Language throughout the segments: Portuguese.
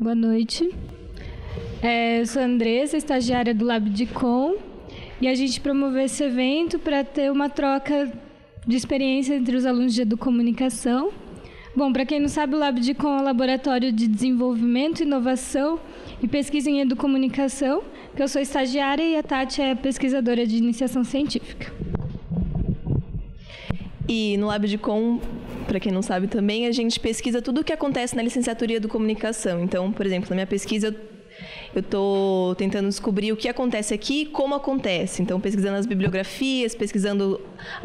Boa noite. É, eu sou a Andressa, estagiária do Lab de Com, e a gente promoveu esse evento para ter uma troca de experiência entre os alunos de Educomunicação. Bom, para quem não sabe, o Lab de Com é um laboratório de desenvolvimento, inovação e pesquisa em educomunicação, que eu sou estagiária e a Tati é pesquisadora de iniciação científica. E no Lab de Com para quem não sabe também, a gente pesquisa tudo o que acontece na licenciatura do comunicação. Então, por exemplo, na minha pesquisa eu estou tentando descobrir o que acontece aqui e como acontece. Então, pesquisando as bibliografias, pesquisando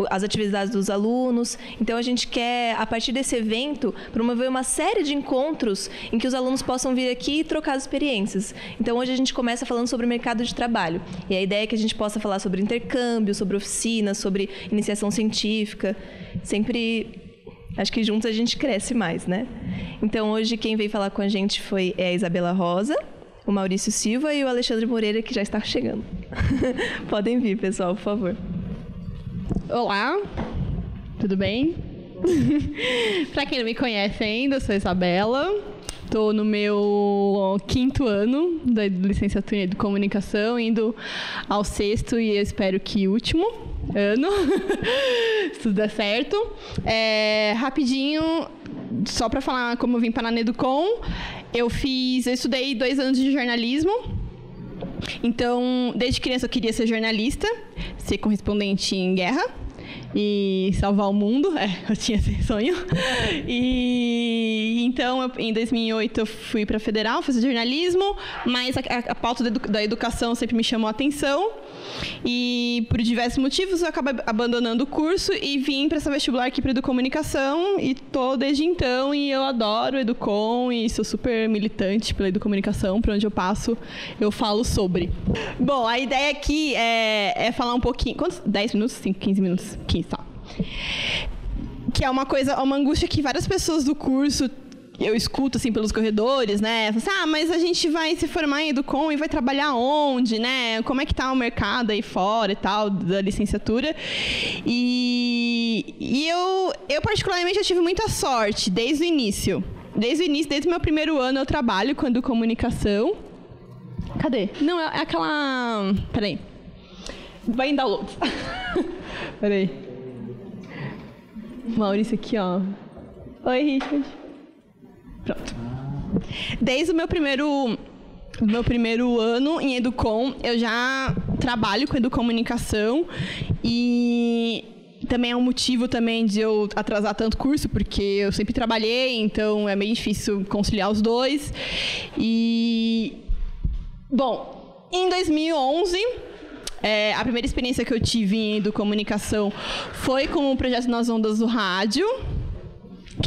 as atividades dos alunos. Então, a gente quer, a partir desse evento, promover uma série de encontros em que os alunos possam vir aqui e trocar as experiências. Então, hoje a gente começa falando sobre o mercado de trabalho. E a ideia é que a gente possa falar sobre intercâmbio, sobre oficinas, sobre iniciação científica. Sempre Acho que juntos a gente cresce mais, né? Então hoje quem veio falar com a gente foi é a Isabela Rosa, o Maurício Silva e o Alexandre Moreira, que já está chegando. Podem vir, pessoal, por favor. Olá, tudo bem? Para quem não me conhece ainda, eu sou a Isabela. Estou no meu quinto ano da licenciatura de comunicação, indo ao sexto e eu espero que último ano. Se tudo der certo. É, rapidinho, só para falar como eu vim para a Neducom, eu fiz, eu estudei dois anos de jornalismo. Então, desde criança eu queria ser jornalista, ser correspondente em guerra e salvar o mundo. É, eu tinha esse sonho. E então, eu, em 2008, eu fui para Federal fazer jornalismo, mas a, a, a pauta da, da educação sempre me chamou a atenção. E por diversos motivos, eu acabei abandonando o curso e vim para essa vestibular aqui para Educomunicação. E tô desde então, e eu adoro Educom e sou super militante pela Educomunicação. Para onde eu passo, eu falo sobre. Bom, a ideia aqui é, é falar um pouquinho. Quantos? 10 minutos? 5, 15 minutos? Que é uma coisa, uma angústia que várias pessoas do curso eu escuto assim pelos corredores, né? Assim, ah, mas a gente vai se formar em Educom e vai trabalhar onde, né? Como é que tá o mercado aí fora e tal, da licenciatura. E, e eu, eu, particularmente, eu tive muita sorte desde o início. Desde o início, desde o meu primeiro ano, eu trabalho com comunicação. Cadê? Não, é aquela. Peraí. Vai em download. Peraí. Maurício aqui, ó. Oi, Richard. Pronto. Desde o meu primeiro meu primeiro ano em Educom, eu já trabalho com educomunicação e também é um motivo também de eu atrasar tanto curso, porque eu sempre trabalhei, então é meio difícil conciliar os dois. E bom, em 2011 é, a primeira experiência que eu tive em comunicação foi com o projeto Nas Ondas do Rádio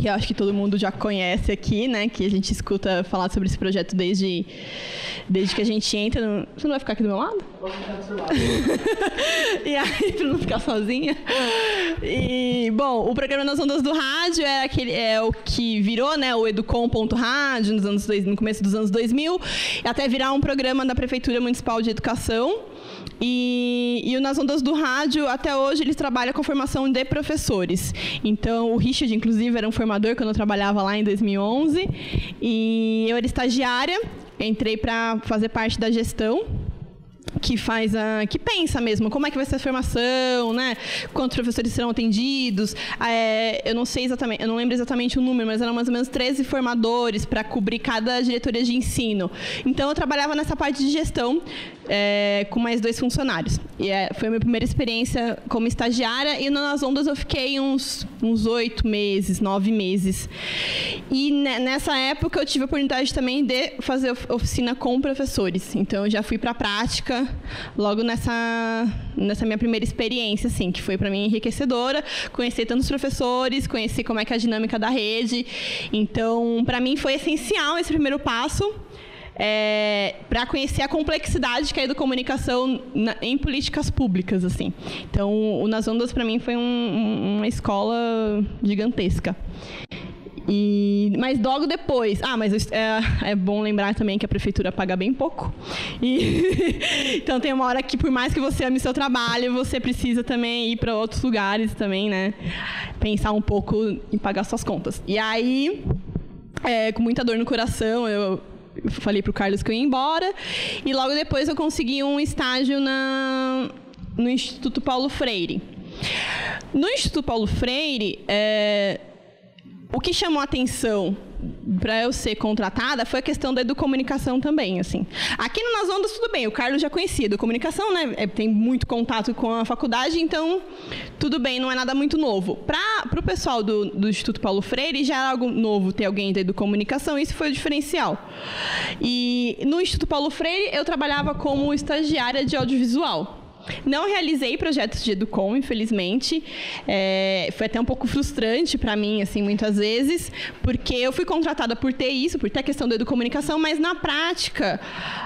que acho que todo mundo já conhece aqui, né? Que a gente escuta falar sobre esse projeto desde, desde que a gente entra. No... Você não vai ficar aqui do meu lado? Vou ficar do seu lado. e aí, para não ficar sozinha. E, bom, o programa Nas Ondas do Rádio é, aquele, é o que virou, né? O educom.rádio nos anos dois, no começo dos anos 2000, até virar um programa da Prefeitura Municipal de Educação. E, e o Nas Ondas do Rádio, até hoje, eles trabalham com a formação de professores. Então, o Richard, inclusive, era um formador formador quando eu trabalhava lá em 2011. E eu era estagiária, entrei para fazer parte da gestão que faz a que pensa mesmo como é que vai ser a formação, né? Quantos professores serão atendidos? É, eu não sei exatamente, eu não lembro exatamente o número, mas eram mais ou menos 13 formadores para cobrir cada diretoria de ensino. Então eu trabalhava nessa parte de gestão é, com mais dois funcionários. E é, foi a minha primeira experiência como estagiária e nas ondas eu fiquei uns oito meses, nove meses. E nessa época eu tive a oportunidade também de fazer oficina com professores. Então eu já fui para a prática logo nessa nessa minha primeira experiência, assim, que foi para mim enriquecedora. Conheci tantos professores, conheci como é que é a dinâmica da rede. Então para mim foi essencial esse primeiro passo é, para conhecer a complexidade que é da comunicação na, em políticas públicas, assim. Então, o Nas Ondas para mim foi um, uma escola gigantesca. E, mas logo depois. Ah, mas é, é, bom lembrar também que a prefeitura paga bem pouco. E, então tem uma hora que, por mais que você ame seu trabalho, você precisa também ir para outros lugares também, né? Pensar um pouco em pagar suas contas. E aí, é, com muita dor no coração, eu falei pro Carlos que eu ia embora. E logo depois eu consegui um estágio na, no Instituto Paulo Freire. No Instituto Paulo Freire, é, o que chamou a atenção para eu ser contratada foi a questão da educomunicação também, assim. Aqui no Nas Ondas, tudo bem, o Carlos já conhecia educomunicação, né? É, tem muito contato com a faculdade, então tudo bem, não é nada muito novo. Para o pessoal do, do, Instituto Paulo Freire, já era algo novo ter alguém da educomunicação, isso foi o diferencial. E no Instituto Paulo Freire, eu trabalhava como estagiária de audiovisual. Não realizei projetos de Educom, infelizmente. É, foi até um pouco frustrante para mim, assim, muitas vezes, porque eu fui contratada por ter isso, por ter a questão da educomunicação, mas na prática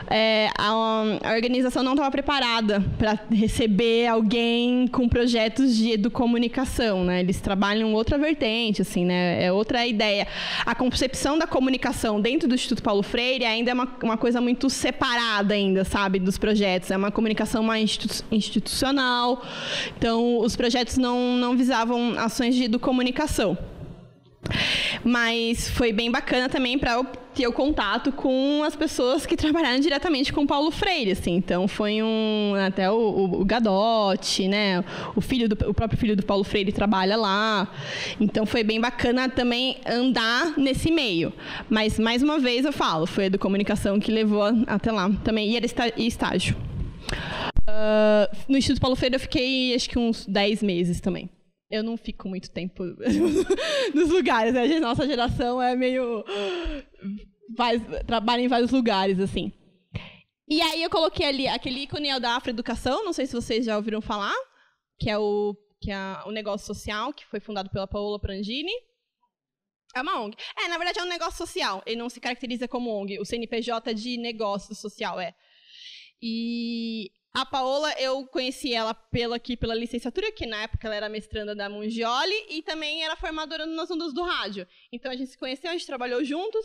é, a, a, organização não estava preparada para receber alguém com projetos de educomunicação, né? Eles trabalham outra vertente, assim, né? É outra ideia. A concepção da comunicação dentro do Instituto Paulo Freire ainda é uma, uma coisa muito separada ainda, sabe, dos projetos. É uma comunicação mais institucional institucional. Então, os projetos não, não visavam ações de comunicação. Mas foi bem bacana também para ter o contato com as pessoas que trabalharam diretamente com Paulo Freire, assim. Então foi um até o, o, o Gadotti, né? O filho do, o próprio filho do Paulo Freire trabalha lá. Então foi bem bacana também andar nesse meio. Mas mais uma vez eu falo, foi a comunicação que levou até lá também e era estágio. Ah, no Instituto Paulo Freire eu fiquei acho que uns 10 meses também. Eu não fico muito tempo nos lugares, né? A nossa geração é meio. Faz, trabalha em vários lugares, assim. E aí eu coloquei ali aquele ícone é o da Afroeducação, não sei se vocês já ouviram falar, que é o que é o negócio social que foi fundado pela Paola Prandini. É uma ONG. É, na verdade é um negócio social. Ele não se caracteriza como ONG. O CNPJ é de negócio social, é. E a Paola, eu conheci ela pela aqui pela licenciatura, que na época ela era mestranda da Mungioli e também era formadora nas ondas do rádio. Então a gente se conheceu, a gente trabalhou juntos,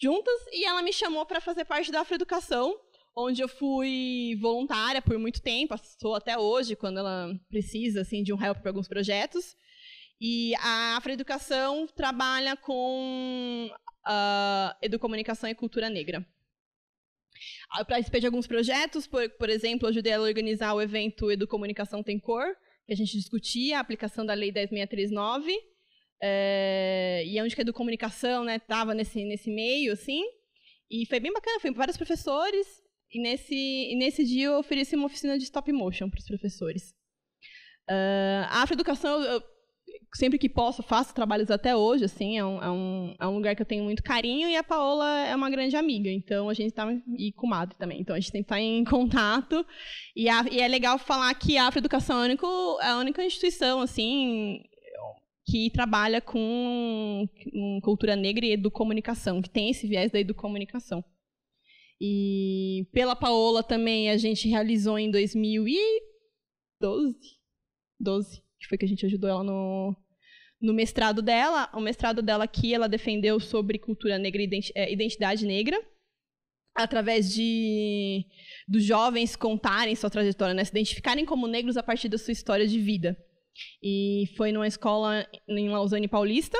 juntas e ela me chamou para fazer parte da Afroeducação, onde eu fui voluntária por muito tempo, sou até hoje quando ela precisa assim de um help para alguns projetos. E a Afroeducação trabalha com uh, educomunicação e cultura negra. Eu participei de alguns projetos, por, por exemplo, ajudei a organizar o evento Educomunicação Tem Cor, que a gente discutia a aplicação da Lei 10639, eh, é, e onde que a Educomunicação estava né, nesse, nesse meio, assim. E foi bem bacana, foi vários professores, e nesse, e nesse dia eu ofereci uma oficina de stop motion para os professores. Uh, a afroeducação, eu sempre que posso, faço trabalhos até hoje, assim, é um, é um, é um lugar que eu tenho muito carinho e a Paola é uma grande amiga, então a gente está e também, então a gente tem que estar tá em contato, e, a, e, é legal falar que a Afroeducação é a única, é a única instituição, assim, que trabalha com, com cultura negra e educomunicação, que tem esse viés da educomunicação. E pela Paola também a gente realizou em 2012, 12, que foi que a gente ajudou ela no, no mestrado dela. O mestrado dela aqui, ela defendeu sobre cultura negra e é, identidade negra, através de dos jovens contarem sua trajetória, né? se identificarem como negros a partir da sua história de vida. E foi numa escola em Lausanne Paulista.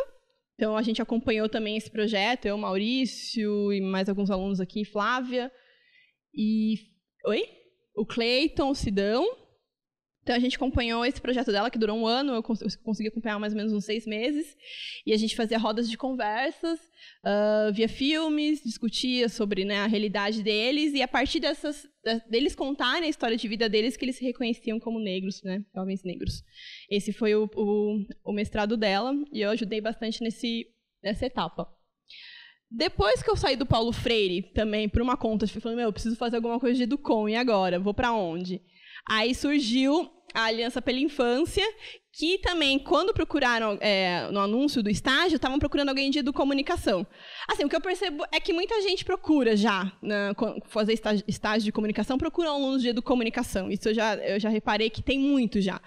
Então a gente acompanhou também esse projeto, eu, Maurício e mais alguns alunos aqui, Flávia e oi, o Cleiton, o Sidão. Então a gente acompanhou esse projeto dela, que durou um ano, eu consegui acompanhar mais ou menos uns seis meses. E a gente fazia rodas de conversas, uh, via filmes, discutia sobre né, a realidade deles, e a partir dessas, deles contarem a história de vida deles, que eles se reconheciam como negros, né, jovens negros. Esse foi o, o, o mestrado dela, e eu ajudei bastante nesse, nessa etapa. Depois que eu saí do Paulo Freire, também, por uma conta, eu falei, meu, eu preciso fazer alguma coisa de Educom, e agora? Vou para onde? Aí surgiu a Aliança pela Infância, que também, quando procuraram é, no anúncio do estágio, estavam procurando alguém de comunicação. Assim, o que eu percebo é que muita gente procura já né, fazer estágio, estágio, de comunicação, procura alunos de comunicação. Isso eu já, eu já reparei que tem muito já.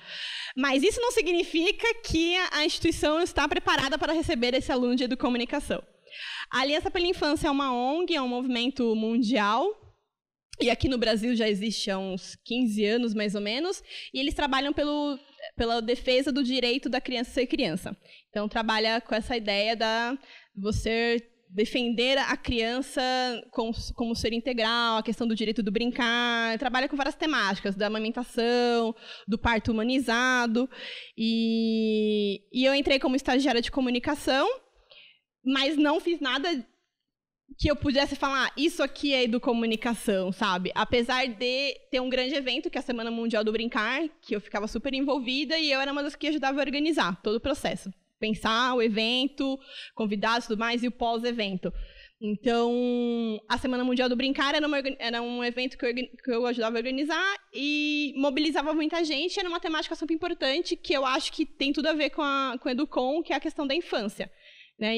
Mas isso não significa que a instituição está preparada para receber esse aluno de comunicação. A Aliança pela Infância é uma ONG, é um movimento mundial e aqui no Brasil já existe há uns 15 anos, mais ou menos, e eles trabalham pelo, pela defesa do direito da criança ser criança. Então, trabalha com essa ideia da você defender a criança como, como ser integral, a questão do direito do brincar, trabalha com várias temáticas, da amamentação, do parto humanizado. E, e eu entrei como estagiária de comunicação, mas não fiz nada que eu pudesse falar, isso aqui é comunicação, sabe? Apesar de ter um grande evento, que é a Semana Mundial do Brincar, que eu ficava super envolvida e eu era uma das que ajudava a organizar todo o processo. Pensar o evento, convidados e tudo mais, e o pós-evento. Então, a Semana Mundial do Brincar era, uma, era um evento que eu, que eu, ajudava a organizar e mobilizava muita gente. Era uma temática super importante que eu acho que tem tudo a ver com, a, com o Educom, que é a questão da infância né,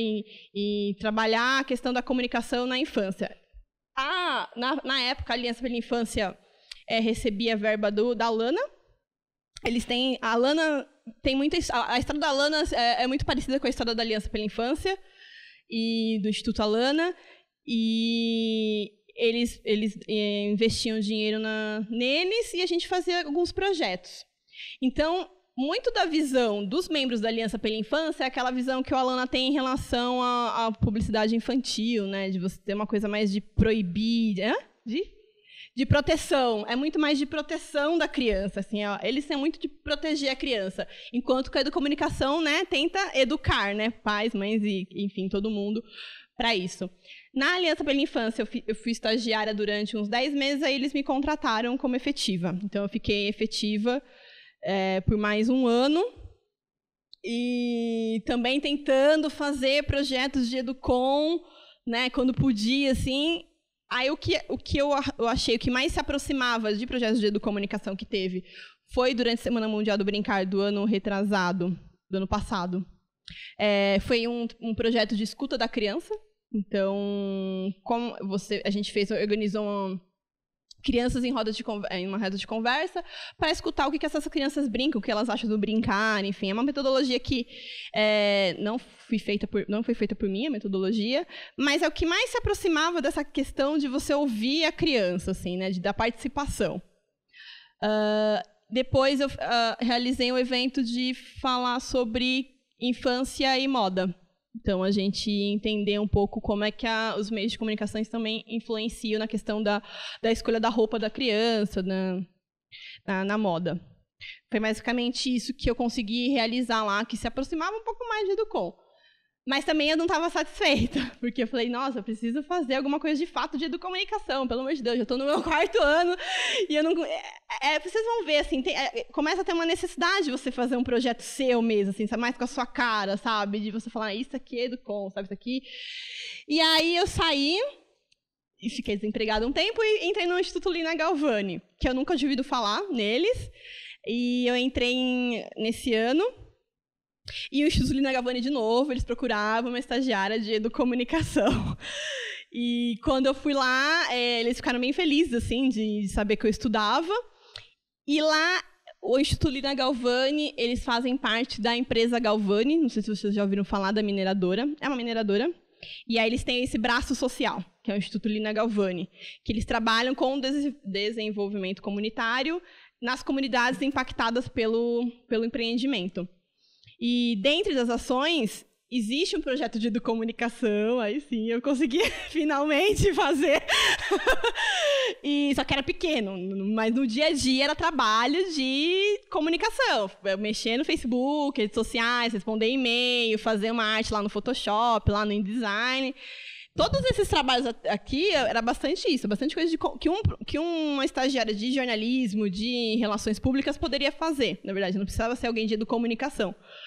em, trabalhar a questão da comunicação na infância. A, na, na época, a Aliança pela Infância é, recebia verba do, da Lana. Eles têm. A Lana tem muita. A, a história da Lana é, eh, é, muito parecida com a história da Aliança pela Infância e do Instituto Alana. E eles, eles é, investiam dinheiro na, neles e a gente fazia alguns projetos. Então, muito da visão dos membros da Aliança pela Infância é aquela visão que o Alana tem em relação à, à publicidade infantil, né? De você ter uma coisa mais de proibir. De? De proteção. É muito mais de proteção da criança. Assim, ó. Eles têm muito de proteger a criança. Enquanto que a educomunicação né, tenta educar, né? Pais, mães e, enfim, todo mundo para isso. Na Aliança pela Infância, eu fui, eu fui, estagiária durante uns 10 meses, aí eles me contrataram como efetiva. Então, eu fiquei efetiva é, por mais um ano. E também tentando fazer projetos de Educom, né, quando podia, assim. Aí o que, o que eu, eu achei, o que mais se aproximava de projetos de educomunicação que teve foi durante a Semana Mundial do Brincar do ano retrasado, do ano passado. É, foi um, um projeto de escuta da criança. Então, como você, a gente fez, organizou um crianças em, de, em uma roda de conversa para escutar o que, que essas crianças brincam, o que elas acham do brincar, enfim. É uma metodologia que é, não, foi feita por, não foi feita por mim, a metodologia, mas é o que mais se aproximava dessa questão de você ouvir a criança, assim, né, de, da participação. Uh, depois eu uh, realizei um evento de falar sobre infância e moda. Então, a gente entender um pouco como é que a, os meios de comunicações também influenciam na questão da, da escolha da roupa da criança, na, na, na moda. Foi basicamente isso que eu consegui realizar lá, que se aproximava um pouco mais de Educom. Mas também eu não estava satisfeita, porque eu falei, nossa, eu preciso fazer alguma coisa de fato de educomunicação, pelo amor de Deus, eu estou no meu quarto ano e eu não. É, é vocês vão ver, assim, tem, é, é, começa a ter uma necessidade de você fazer um projeto seu mesmo, assim, mais com a sua cara, sabe? De você falar, ah, isso aqui é educom, sabe, isso aqui. E aí eu saí e fiquei desempregada um tempo e entrei no Instituto Lina Galvani, que eu nunca tinha ouvido falar neles. E eu entrei em, nesse ano e o Lina Galvani de novo, eles procuravam uma estagiária de educomunicação. E quando eu fui lá, é, eles ficaram bem felizes, assim, de, de saber que eu estudava. E lá o Instituto Lina Galvani, eles fazem parte da empresa Galvani, não sei se vocês já ouviram falar da mineradora, é uma mineradora. E aí eles têm esse braço social, que é o Instituto Lina Galvani, que eles trabalham com des desenvolvimento comunitário nas comunidades impactadas pelo, pelo empreendimento. E dentro das ações, existe um projeto de educomunicação, aí sim, eu consegui finalmente fazer. e só que era pequeno, mas no dia a dia era trabalho de comunicação, mexer no Facebook, redes sociais, responder e-mail, fazer uma arte lá no Photoshop, lá no InDesign. Todos esses trabalhos aqui era bastante isso, bastante coisa de, que, um, que uma estagiária de jornalismo, de relações públicas poderia fazer. Na verdade, não precisava ser alguém de educomunicação. comunicação.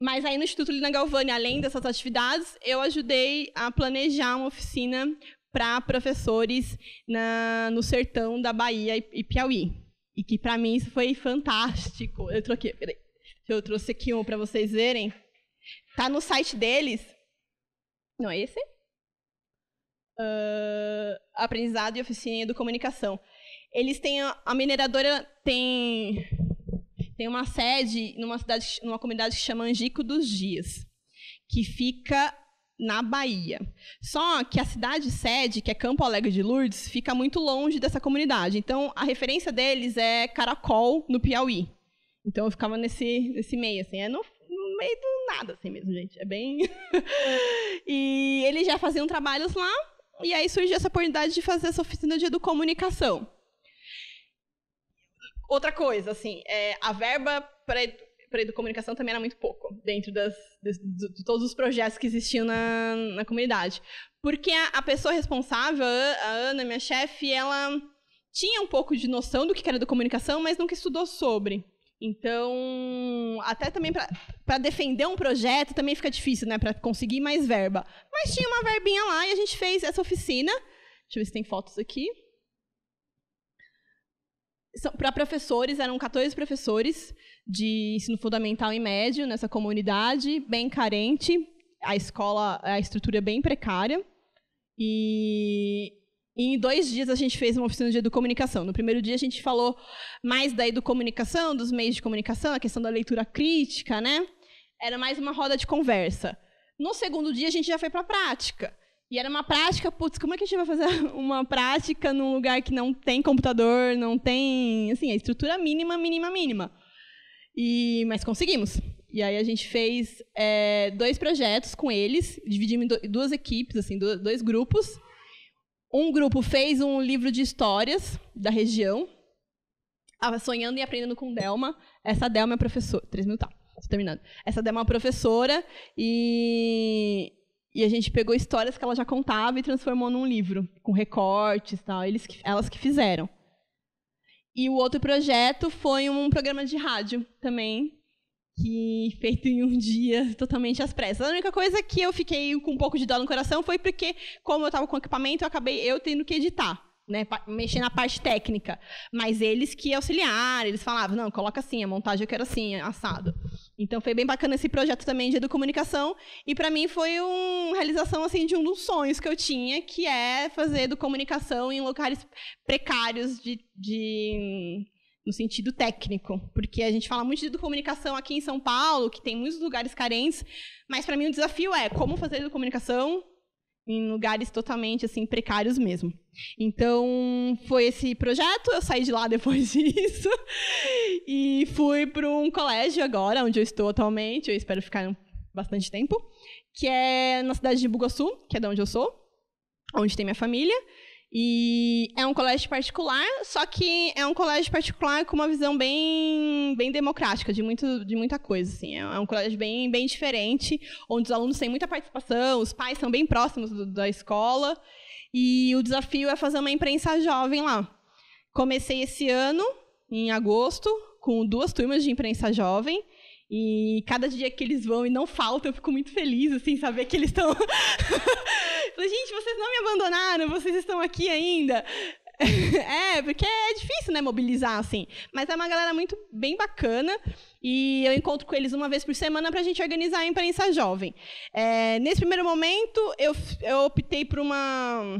Mas aí no Instituto Lina Galvani, além dessas atividades, eu ajudei a planejar uma oficina para professores na, no sertão da Bahia e, e Piauí. E que para mim isso foi fantástico. Eu troquei, peraí. Eu trouxe aqui um para vocês verem. Tá no site deles. Não é esse? Uh, aprendizado e oficina do comunicação. Eles têm a mineradora tem tem uma sede numa cidade, numa comunidade que chama Angico dos Dias, que fica na Bahia. Só que a cidade sede, que é Campo Alegre de Lourdes, fica muito longe dessa comunidade. Então, a referência deles é Caracol, no Piauí. Então, eu ficava nesse, nesse meio, assim, é no, no meio do nada, assim mesmo, gente. É bem... e eles já faziam trabalhos lá, e aí surgiu essa oportunidade de fazer essa oficina de educomunicação. Outra coisa, assim, é, a verba para para comunicação também era muito pouco dentro das, de, de, de, todos os projetos que existiam na, na comunidade. Porque a, a pessoa responsável, a, Ana, minha chefe, ela tinha um pouco de noção do que era comunicação, mas nunca estudou sobre. Então, até também para defender um projeto também fica difícil, né? Para conseguir mais verba. Mas tinha uma verbinha lá e a gente fez essa oficina. Deixa eu ver se tem fotos aqui para professores, eram 14 professores de ensino fundamental e médio nessa comunidade, bem carente, a escola, a estrutura é bem precária. E em dois dias a gente fez uma oficina de educomunicação. No primeiro dia a gente falou mais da educomunicação, dos meios de comunicação, a questão da leitura crítica, né? Era mais uma roda de conversa. No segundo dia a gente já foi para a prática. E era uma prática, putz, como é que a gente vai fazer uma prática num lugar que não tem computador, não tem, assim, a estrutura mínima, mínima, mínima. E, mas conseguimos. E aí a gente fez é, dois projetos com eles, dividimos em duas equipes, assim, dois grupos. Um grupo fez um livro de histórias da região, ah, Sonhando e Aprendendo com Delma. Essa Delma é professora. Três mil tá, tô terminando. Essa Delma é uma professora e e a gente pegou histórias que ela já contava e transformou num livro, com recortes e tal, eles, elas que fizeram. E o outro projeto foi um programa de rádio também, que feito em um dia totalmente às pressas. A única coisa que eu fiquei com um pouco de dó no coração foi porque, como eu estava com equipamento, eu acabei eu tendo que editar. Né, mexer na parte técnica, mas eles que auxiliaram, eles falavam, não, coloca assim, a montagem eu quero assim, assado. Então foi bem bacana esse projeto também de educomunicação e para mim foi uma realização assim de um dos sonhos que eu tinha, que é fazer educomunicação em locais precários de, de no sentido técnico, porque a gente fala muito de comunicação aqui em São Paulo, que tem muitos lugares carentes, mas para mim o desafio é como fazer comunicação em lugares totalmente assim precários mesmo. Então, foi esse projeto, eu saí de lá depois disso e fui para um colégio agora, onde eu estou atualmente, eu espero ficar bastante tempo, que é na cidade de Bugaçu, que é de onde eu sou, onde tem minha família. E é um colégio particular, só que é um colégio particular com uma visão bem, bem democrática de, muito, de muita coisa. Assim. É, é um colégio bem, bem diferente, onde os alunos têm muita participação, os pais são bem próximos do, da escola. E o desafio é fazer uma imprensa jovem lá. Comecei esse ano, em agosto, com duas turmas de imprensa jovem. E cada dia que eles vão e não faltam, eu fico muito feliz, assim, saber que eles estão. Gente, vocês não me abandonaram, vocês estão aqui ainda. é, porque é difícil, né, mobilizar, assim. Mas é uma galera muito bem bacana. E eu encontro com eles uma vez por semana para a gente organizar a imprensa jovem. É, nesse primeiro momento, eu, eu optei por uma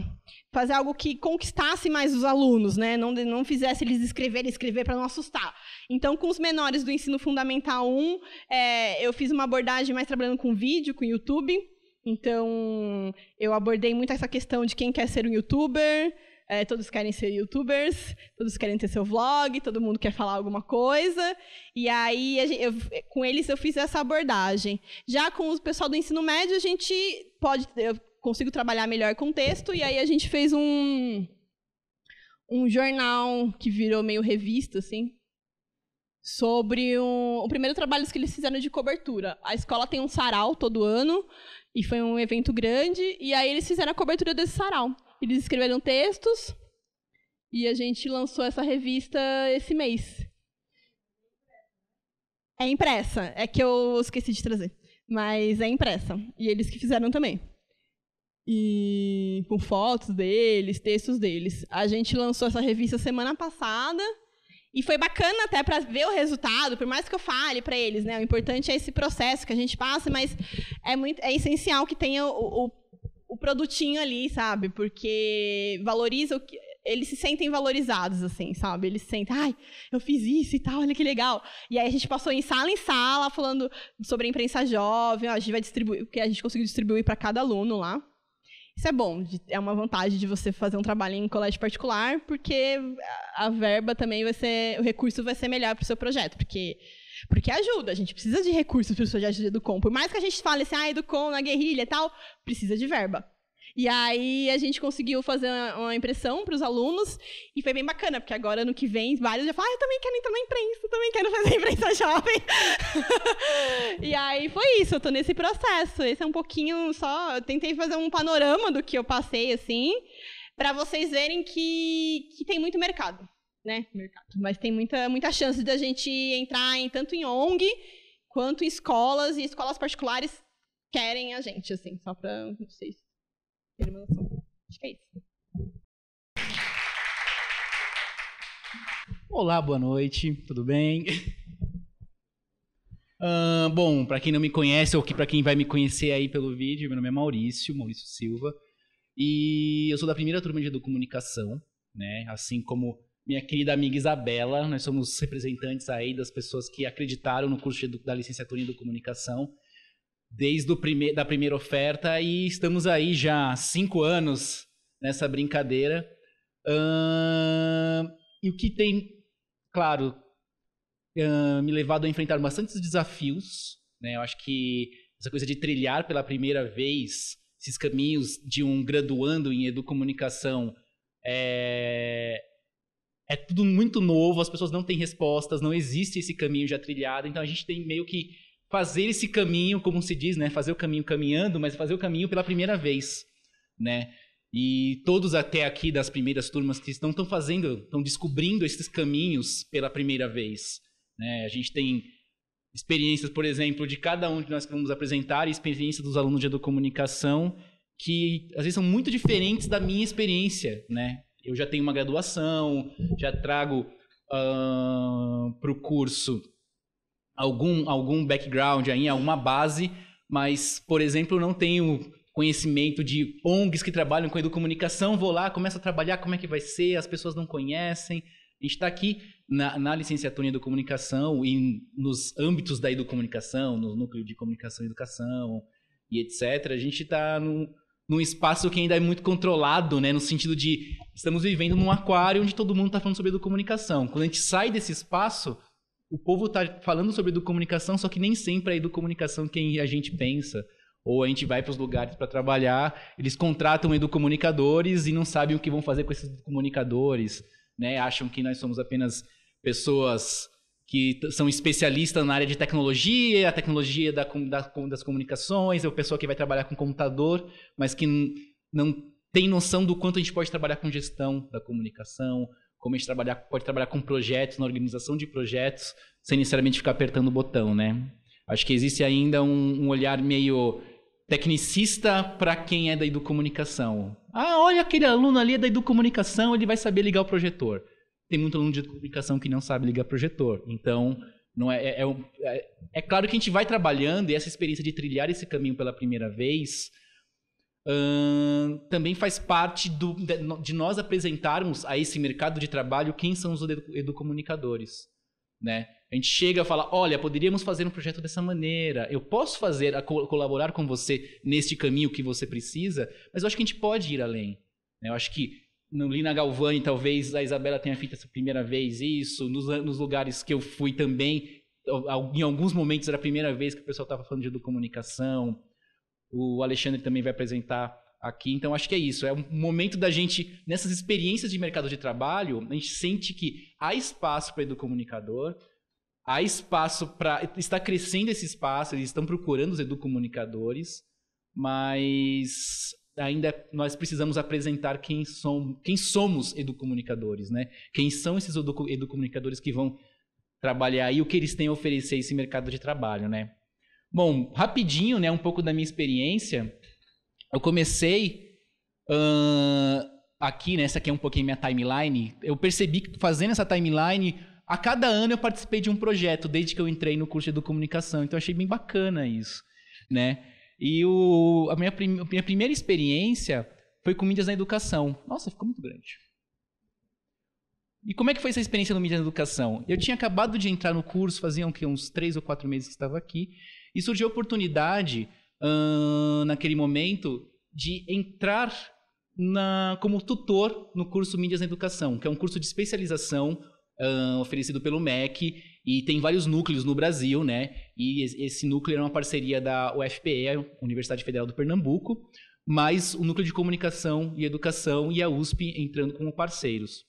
fazer algo que conquistasse mais os alunos, né? Não, não fizesse eles escreverem, escrever para não assustar. Então, com os menores do ensino fundamental 1, é, eu fiz uma abordagem mais trabalhando com vídeo, com YouTube. Então, eu abordei muito essa questão de quem quer ser um youtuber, é, todos querem ser youtubers, todos querem ter seu vlog, todo mundo quer falar alguma coisa. E aí, gente, eu, com eles, eu fiz essa abordagem. Já com o pessoal do ensino médio, a gente pode. Eu consigo trabalhar melhor com texto. E aí a gente fez um, um jornal que virou meio revista, assim, sobre um, o primeiro trabalho que eles fizeram de cobertura. A escola tem um sarau todo ano, e foi um evento grande, e aí eles fizeram a cobertura desse sarau. Eles escreveram textos, e a gente lançou essa revista esse mês. É impressa, é que eu esqueci de trazer, mas é impressa. E eles que fizeram também e com fotos deles, textos deles. A gente lançou essa revista semana passada e foi bacana até para ver o resultado, por mais que eu fale para eles, né? O importante é esse processo que a gente passa, mas é muito é essencial que tenha o, o, o produtinho ali, sabe? Porque valoriza o que eles se sentem valorizados, assim, sabe? Eles sentem, ai, eu fiz isso e tal, olha que legal. E aí a gente passou em sala em sala, falando sobre a imprensa jovem, ó, a gente vai distribuir, porque a gente conseguiu distribuir para cada aluno lá. Isso é bom, é uma vantagem de você fazer um trabalho em colégio particular, porque a verba também vai ser, o recurso vai ser melhor para o seu projeto, porque porque ajuda, a gente precisa de recursos para o projetos de Educom. Por mais que a gente fale assim, ah, Educom na guerrilha e tal, precisa de verba. E aí a gente conseguiu fazer uma impressão para os alunos e foi bem bacana, porque agora ano que vem vários já falam, ah, eu também quero entrar na imprensa, também quero fazer imprensa jovem. e aí foi isso, eu tô nesse processo. Esse é um pouquinho só, eu tentei fazer um panorama do que eu passei assim, para vocês verem que, que tem muito mercado, né? Mercado. Mas tem muita muita chance da gente entrar em tanto em ONG quanto escolas e escolas particulares querem a gente, assim, só para vocês Acho que é isso. Olá, boa noite, tudo bem? Uh, bom, para quem não me conhece ou que para quem vai me conhecer aí pelo vídeo, meu nome é Maurício, Maurício Silva, e eu sou da primeira turma de Educomunicação, né? Assim como minha querida amiga Isabela, nós somos representantes aí das pessoas que acreditaram no curso da licenciatura em Educomunicação desde prime da primeira oferta e estamos aí já há cinco anos nessa brincadeira. Uh, e o que tem, claro, uh, me levado a enfrentar bastantes desafios. Né? Eu acho que essa coisa de trilhar pela primeira vez esses caminhos de um graduando em educomunicação é, é tudo muito novo, as pessoas não têm respostas, não existe esse caminho já trilhado, então a gente tem meio que fazer esse caminho, como se diz, né? Fazer o caminho caminhando, mas fazer o caminho pela primeira vez, né? E todos até aqui das primeiras turmas que estão estão fazendo, estão descobrindo esses caminhos pela primeira vez, né? A gente tem experiências, por exemplo, de cada um de nós que vamos apresentar, experiências dos alunos de comunicação que às vezes são muito diferentes da minha experiência, né? Eu já tenho uma graduação, já trago uh, ah, para o curso algum, algum background aí, alguma base, mas, por exemplo, não tenho conhecimento de ONGs que trabalham com educomunicação, vou lá, começo a trabalhar, como é que vai ser, as pessoas não conhecem. A gente está aqui na, na, licenciatura em educomunicação e nos âmbitos da educomunicação, no núcleo de comunicação e educação e etc. A gente está num, num espaço que ainda é muito controlado, né? No sentido de estamos vivendo num aquário onde todo mundo está falando sobre educomunicação. Quando a gente sai desse espaço, o povo está falando sobre educomunicação, só que nem sempre é educomunicação quem a gente pensa. Ou a gente vai para os lugares para trabalhar, eles contratam educomunicadores e não sabem o que vão fazer com esses educomunicadores. Né? Acham que nós somos apenas pessoas que são especialistas na área de tecnologia, a tecnologia da, da, das comunicações, é o pessoa que vai trabalhar com computador, mas que não tem noção do quanto a gente pode trabalhar com gestão da comunicação, como a gente trabalhar, pode trabalhar com projetos, na organização de projetos, sem necessariamente ficar apertando o botão, né? Acho que existe ainda um, um olhar meio tecnicista para quem é da educomunicação. Ah, olha aquele aluno ali é da educomunicação, ele vai saber ligar o projetor. Tem muito aluno de educomunicação que não sabe ligar projetor. Então, não é, é, é, é, é claro que a gente vai trabalhando e essa experiência de trilhar esse caminho pela primeira vez também faz parte do, de, nós apresentarmos a esse mercado de trabalho quem são os educomunicadores. Né? A gente chega e fala: olha, poderíamos fazer um projeto dessa maneira, eu posso fazer, a co colaborar com você neste caminho que você precisa, mas eu acho que a gente pode ir além. Né? Eu acho que no Lina Galvani, talvez a Isabela tenha feito essa primeira vez isso, nos, nos lugares que eu fui também, em alguns momentos era a primeira vez que o pessoal estava falando de educomunicação o Alexandre também vai apresentar aqui. Então, acho que é isso. É um momento da gente, nessas experiências de mercado de trabalho, a gente sente que há espaço para educomunicador, há espaço para. Está crescendo esse espaço, eles estão procurando os educomunicadores, mas ainda nós precisamos apresentar quem, som, quem somos educomunicadores, né? Quem são esses educomunicadores que vão trabalhar e o que eles têm a oferecer a esse mercado de trabalho, né? Bom, rapidinho, né? Um pouco da minha experiência. Eu comecei uh, aqui, né? Essa aqui é um pouquinho minha timeline. Eu percebi que fazendo essa timeline, a cada ano eu participei de um projeto, desde que eu entrei no curso de comunicação. Então, eu achei bem bacana isso, né? E o, a minha, prim, minha primeira experiência foi com mídias na educação. Nossa, ficou muito grande. E como é que foi essa experiência no mídias na Educação? Eu tinha acabado de entrar no curso, fazia uns três ou quatro meses que estava aqui, e surgiu a oportunidade, uh, naquele momento, de entrar na, como tutor no curso Mídias na Educação, que é um curso de especialização uh, oferecido pelo MEC e tem vários núcleos no Brasil, né? E esse núcleo é uma parceria da UFPE, Universidade Federal do Pernambuco, mais o núcleo de comunicação e educação e a USP entrando como parceiros.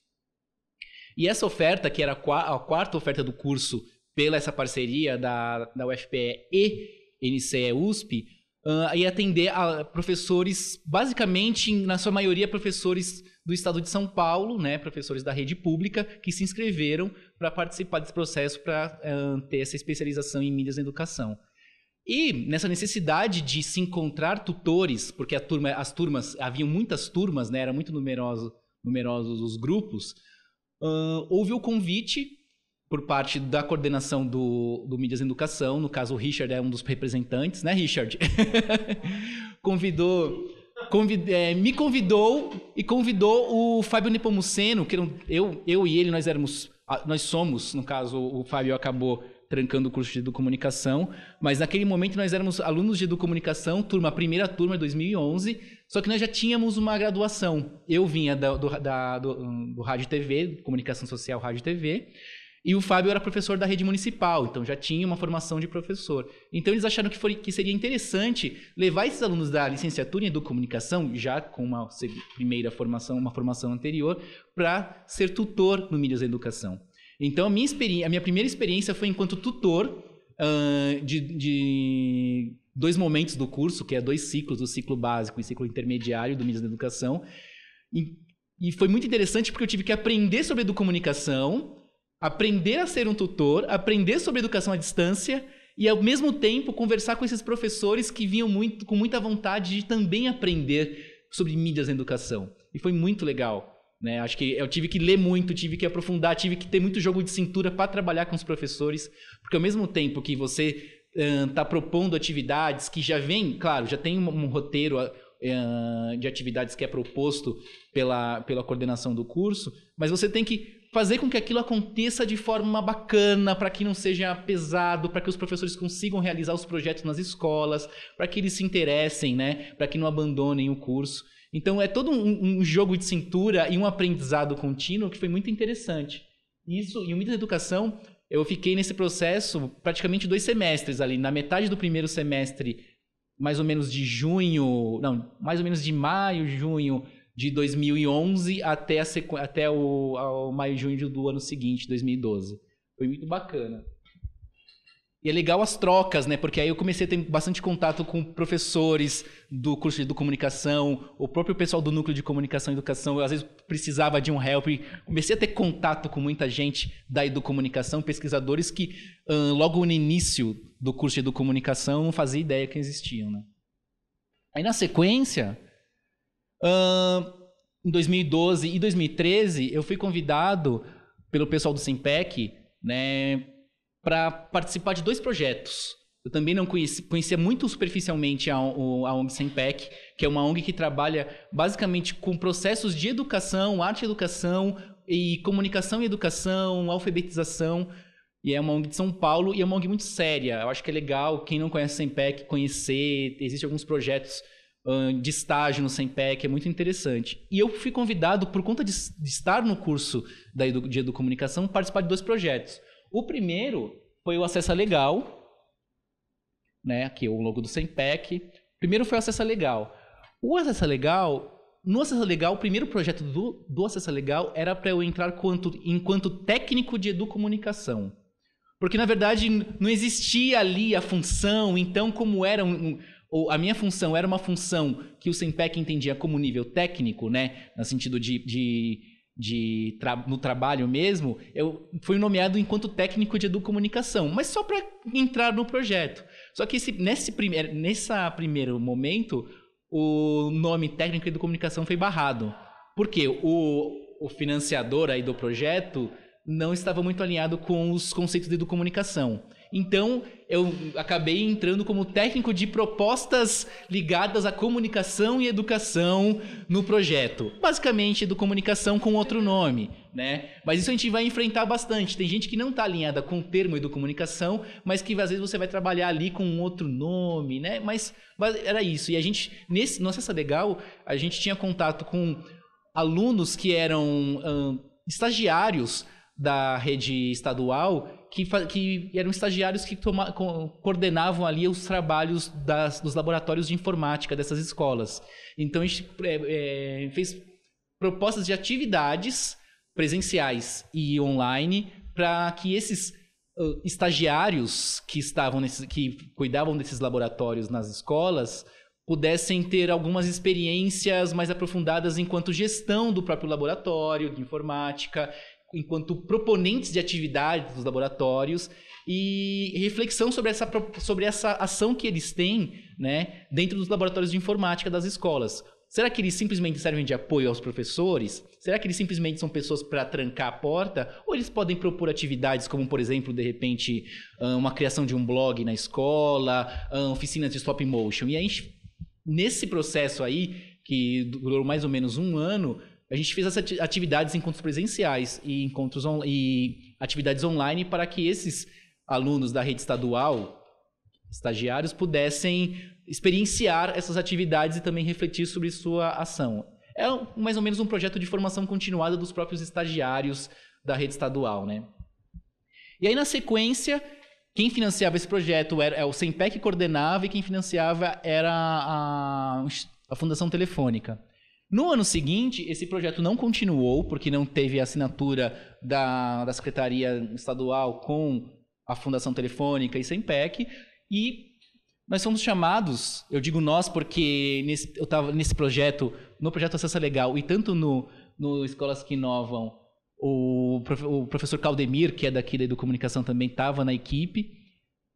E essa oferta, que era a quarta oferta do curso pela essa parceria da, da UFPE e NCE-USP, uh, ah, e atender a professores, basicamente, na sua maioria, professores do estado de São Paulo, né, professores da rede pública, que se inscreveram para participar desse processo para uh, ah, ter essa especialização em mídias na educação. E nessa necessidade de se encontrar tutores, porque turma, as turmas, haviam muitas turmas, né, era muito numeroso, numerosos os grupos, uh, houve o convite por parte da coordenação do, do Mídias Educação, no caso o Richard é um dos representantes, né, Richard? convidou, convid, é, me convidou e convidou o Fábio Nepomuceno, que eu, eu e ele nós éramos, nós somos, no caso o Fábio acabou trancando o curso de Educomunicação, mas naquele momento nós éramos alunos de Educomunicação, turma, primeira turma, 2011, só que nós já tínhamos uma graduação. Eu vinha da, do, da, do, do Rádio TV, Comunicação Social Rádio TV, e o Fábio era professor da rede municipal, então já tinha uma formação de professor. Então eles acharam que, foi, que seria interessante levar esses alunos da licenciatura em educação, já com uma primeira formação, uma formação anterior, para ser tutor no Mídias da Educação. Então a minha, experiência, a minha primeira experiência foi enquanto tutor uh, de, de dois momentos do curso, que é dois ciclos, o ciclo básico e o ciclo intermediário do Mídias da Educação. E, e foi muito interessante porque eu tive que aprender sobre comunicação aprender a ser um tutor, aprender sobre educação à distância e ao mesmo tempo conversar com esses professores que vinham muito, com muita vontade de também aprender sobre mídias na educação. E foi muito legal. Né? Acho que eu tive que ler muito, tive que aprofundar, tive que ter muito jogo de cintura para trabalhar com os professores, porque ao mesmo tempo que você está uh, propondo atividades que já vem, claro, já tem um, um roteiro de atividades que é proposto pela, pela coordenação do curso, mas você tem que fazer com que aquilo aconteça de forma bacana, para que não seja pesado, para que os professores consigam realizar os projetos nas escolas, para que eles se interessem, né? Para que não abandonem o curso. Então é todo um, um, jogo de cintura e um aprendizado contínuo que foi muito interessante. Isso e o da Educação, eu fiquei nesse processo praticamente dois semestres ali, na metade do primeiro semestre, mais ou menos de junho, não, mais ou menos de maio, junho de 2011 até, a sequ... até o, o maio e junho do ano seguinte, 2012. Foi muito bacana. E é legal as trocas, né? Porque aí eu comecei a ter bastante contato com professores do curso de comunicação, o próprio pessoal do núcleo de comunicação e educação. Eu, às vezes precisava de um help. Comecei a ter contato com muita gente da educomunicação, pesquisadores que logo no início do curso de comunicação não fazia ideia que existiam, né? Aí na sequência, Uh, em 2012 e 2013, eu fui convidado pelo pessoal do Simpec, né, para participar de dois projetos. Eu também não conhecia, conhecia muito superficialmente a, a ONG Sempec, que é uma ONG que trabalha basicamente com processos de educação, arte e educação, e comunicação e educação, alfabetização. E é uma ONG de São Paulo e é uma ONG muito séria. Eu acho que é legal, quem não conhece Sempec, conhecer. Existem alguns projetos de estágio no SEMPEC, é muito interessante. E eu fui convidado, por conta de, de estar no curso da edu, de Educomunicação, participar de dois projetos. O primeiro foi o Acesso Legal, né, que é o logo do SEMPEC. Primeiro foi o Acesso Legal. O Acesso Legal, no Acesso Legal, o primeiro projeto do, do Acesso Legal era para eu entrar quanto, enquanto técnico de Educomunicação. Porque, na verdade, não existia ali a função, então, como era um, um ou a minha função era uma função que o Sempec entendia como nível técnico, né? No sentido de, de de tra no trabalho mesmo, eu fui nomeado enquanto técnico de educomunicação, mas só para entrar no projeto. Só que esse, nesse primeiro nessa primeiro momento, o nome técnico de educomunicação foi barrado. Porque o, o financiador aí do projeto não estava muito alinhado com os conceitos de educomunicação. Então, eu acabei entrando como técnico de propostas ligadas à comunicação e educação no projeto. Basicamente, do comunicação com outro nome, né? Mas isso a gente vai enfrentar bastante. Tem gente que não está alinhada com o termo educomunicação, mas que às vezes você vai trabalhar ali com um outro nome, né? Mas, mas era isso. E a gente, nesse, nossa, essa legal, a gente tinha contato com alunos que eram estagiários da rede estadual que, que eram estagiários que toma, coordenavam ali os trabalhos das, dos laboratórios de informática dessas escolas. Então a gente é, é, fez propostas de atividades presenciais e online para que esses uh, estagiários que estavam que cuidavam desses laboratórios nas escolas pudessem ter algumas experiências mais aprofundadas enquanto gestão do próprio laboratório de informática enquanto proponentes de atividades dos laboratórios e reflexão sobre essa, sobre essa ação que eles têm né, dentro dos laboratórios de informática das escolas. Será que eles simplesmente servem de apoio aos professores? Será que eles simplesmente são pessoas para trancar a porta? Ou eles podem propor atividades como, por exemplo, de repente, ah, uma criação de um blog na escola, ah, oficinas de stop motion? E aí, nesse processo aí, que durou mais ou menos um ano, a gente fez atividades, encontros presenciais e encontros on, e atividades online para que esses alunos da rede estadual, estagiários, pudessem experienciar essas atividades e também refletir sobre sua ação. É mais ou menos um projeto de formação continuada dos próprios estagiários da rede estadual, né? E aí, na sequência, quem financiava esse projeto era, é o SEMPEC que coordenava e quem financiava era a, a Fundação Telefônica. No ano seguinte, esse projeto não continuou, porque não teve assinatura da, da Secretaria Estadual com a Fundação Telefônica e sem PEC, e nós fomos chamados, eu digo nós porque nesse, eu estava nesse projeto, no projeto Acesso Legal e tanto no, no Escolas que Inovam, o, o professor Caldemir, que é daqui da Educomunicação também, estava na equipe.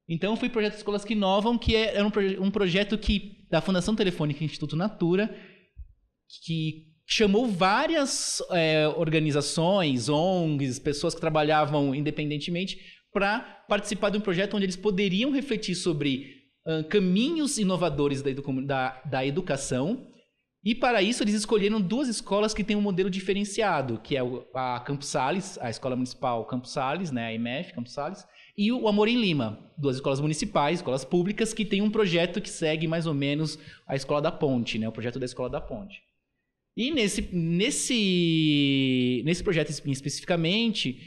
Então foi o projeto Escolas que Inovam, que é, é um, um projeto que da Fundação Telefônica e Instituto Natura, que chamou várias é, organizações, ONGs, pessoas que trabalhavam independentemente para participar de um projeto onde eles poderiam refletir sobre uh, caminhos inovadores da, edu da, da, educação. E para isso eles escolheram duas escolas que têm um modelo diferenciado, que é a Campos Sales, a Escola Municipal Campos Sales, né, a IMF Campos Sales, e o Amorim Lima, duas escolas municipais, escolas públicas, que têm um projeto que segue mais ou menos a Escola da Ponte, né, o projeto da Escola da Ponte. E nesse, nesse, nesse projeto Spin especificamente,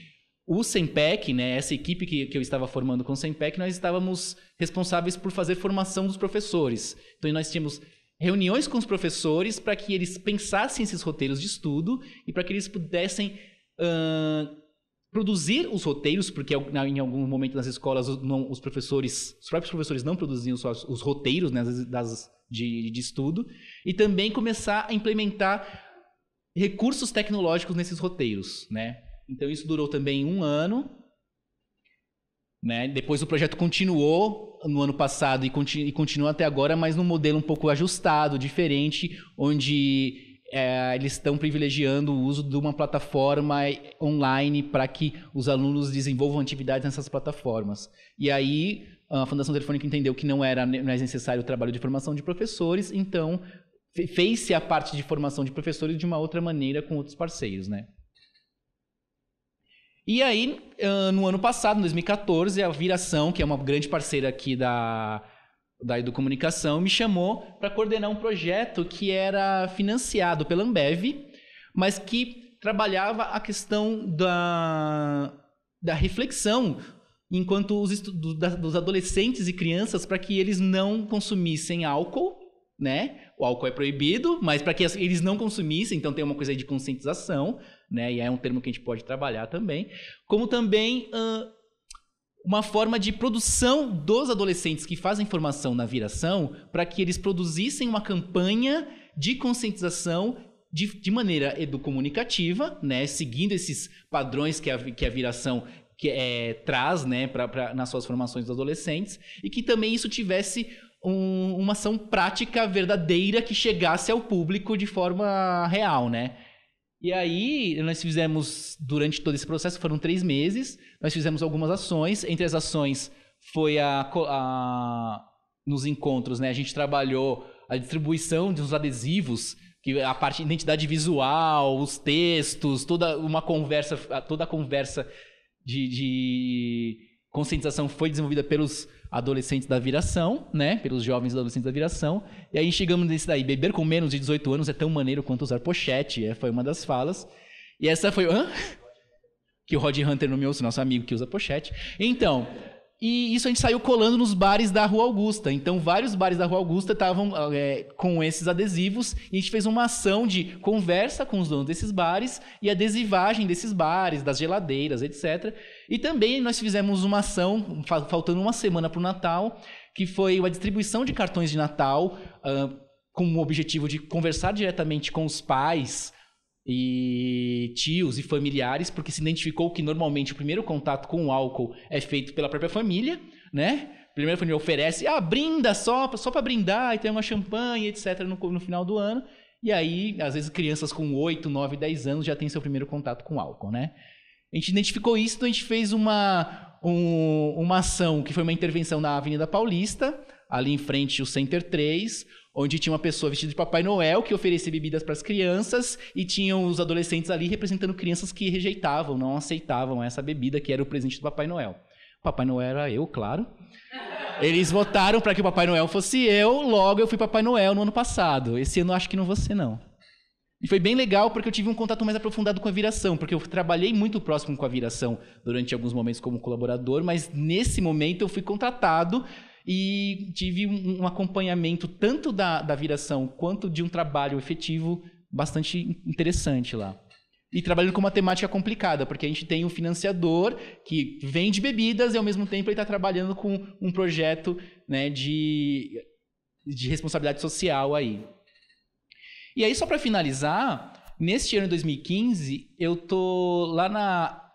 o Sempec, né, essa equipe que, que eu estava formando com o Sempec, nós estávamos responsáveis por fazer formação dos professores. Então nós tínhamos reuniões com os professores para que eles pensassem esses roteiros de estudo e para que eles pudessem uh, produzir os roteiros, porque em algum momento nas escolas não, os professores, os próprios professores não produziam só os, roteiros né, das, de, de estudo, e também começar a implementar recursos tecnológicos nesses roteiros, né? Então isso durou também um ano, né? Depois o projeto continuou no ano passado e continua até agora, mas num modelo um pouco ajustado, diferente, onde é, eles estão privilegiando o uso de uma plataforma online para que os alunos desenvolvam atividades nessas plataformas. E aí a Fundação Telefônica entendeu que não era mais necessário o trabalho de formação de professores, então fez-se a parte de formação de professores de uma outra maneira com outros parceiros, né? E aí, no ano passado, em 2014, a Viração, que é uma grande parceira aqui da, da Educomunicação, me chamou para coordenar um projeto que era financiado pela Ambev, mas que trabalhava a questão da, da reflexão enquanto os do, da, dos adolescentes e crianças para que eles não consumissem álcool, né? O álcool é proibido, mas para que eles não consumissem, então tem uma coisa aí de conscientização, né? E é um termo que a gente pode trabalhar também, como também uh, uma forma de produção dos adolescentes que fazem formação na viração para que eles produzissem uma campanha de conscientização de, de maneira educomunicativa, né, seguindo esses padrões que a, que a viração que, é, traz né, pra, pra, nas suas formações dos adolescentes, e que também isso tivesse um, uma ação prática verdadeira que chegasse ao público de forma real, né? E aí, nós fizemos, durante todo esse processo, foram três meses, nós fizemos algumas ações. Entre as ações foi a, a nos encontros, né? A gente trabalhou a distribuição dos adesivos, que é a parte identidade visual, os textos, toda uma conversa, toda a conversa de, de conscientização foi desenvolvida pelos adolescentes da viração, né? Pelos jovens adolescentes da viração. E aí chegamos nesse daí. Beber com menos de 18 anos é tão maneiro quanto usar pochete. É, foi uma das falas. E essa foi. Hã? Que o Rod Hunter nomeou, nosso amigo que usa pochete. Então, e isso a gente saiu colando nos bares da Rua Augusta. Então, vários bares da Rua Augusta estavam é, com esses adesivos. E a gente fez uma ação de conversa com os donos desses bares e adesivagem desses bares, das geladeiras, etc. E também nós fizemos uma ação, faltando uma semana para o Natal, que foi a distribuição de cartões de Natal. Uh, com o objetivo de conversar diretamente com os pais e tios e familiares, porque se identificou que normalmente o primeiro contato com o álcool é feito pela própria família, né? Primeiro a família oferece, ah, brinda só, só para brindar, e tem uma champanhe, etc., no, no final do ano. E aí, às vezes, crianças com 8, 9, 10 anos já têm seu primeiro contato com álcool, né? A gente identificou isso, então a gente fez uma, um, uma ação que foi uma intervenção na Avenida Paulista, ali em frente o Center 3, onde tinha uma pessoa vestida de Papai Noel que oferecia bebidas para as crianças e tinham os adolescentes ali representando crianças que rejeitavam, não aceitavam essa bebida que era o presente do Papai Noel. O Papai Noel era eu, claro. Eles votaram para que o Papai Noel fosse eu, logo eu fui Papai Noel no ano passado. Esse ano acho que não vou ser, não. E foi bem legal porque eu tive um contato mais aprofundado com a viração, porque eu trabalhei muito próximo com a viração durante alguns momentos como colaborador, mas nesse momento eu fui contratado e tive um, um acompanhamento tanto da, da viração quanto de um trabalho efetivo bastante interessante lá. E trabalhando com uma temática complicada, porque a gente tem um financiador que vende bebidas e ao mesmo tempo ele está trabalhando com um projeto né, de, de responsabilidade social aí. E aí, só para finalizar, neste ano de 2015, eu tô lá na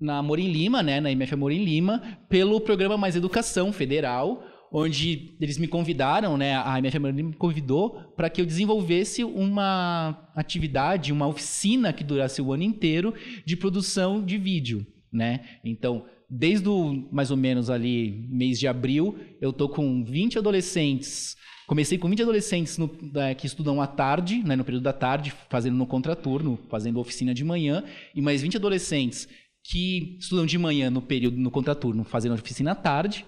na Morim Lima, né, na IMF Morim Lima, pelo programa Mais Educação Federal, onde eles me convidaram, né, a IMF Morim Lima me convidou para que eu desenvolvesse uma atividade, uma oficina que durasse o ano inteiro de produção de vídeo, né? Então, desde o, mais ou menos ali mês de abril, eu tô com 20 adolescentes Comecei com 20 adolescentes no, é, que estudam à tarde, né, no período da tarde, fazendo no contraturno, fazendo oficina de manhã, e mais 20 adolescentes que estudam de manhã no período, no contraturno, fazendo oficina à tarde,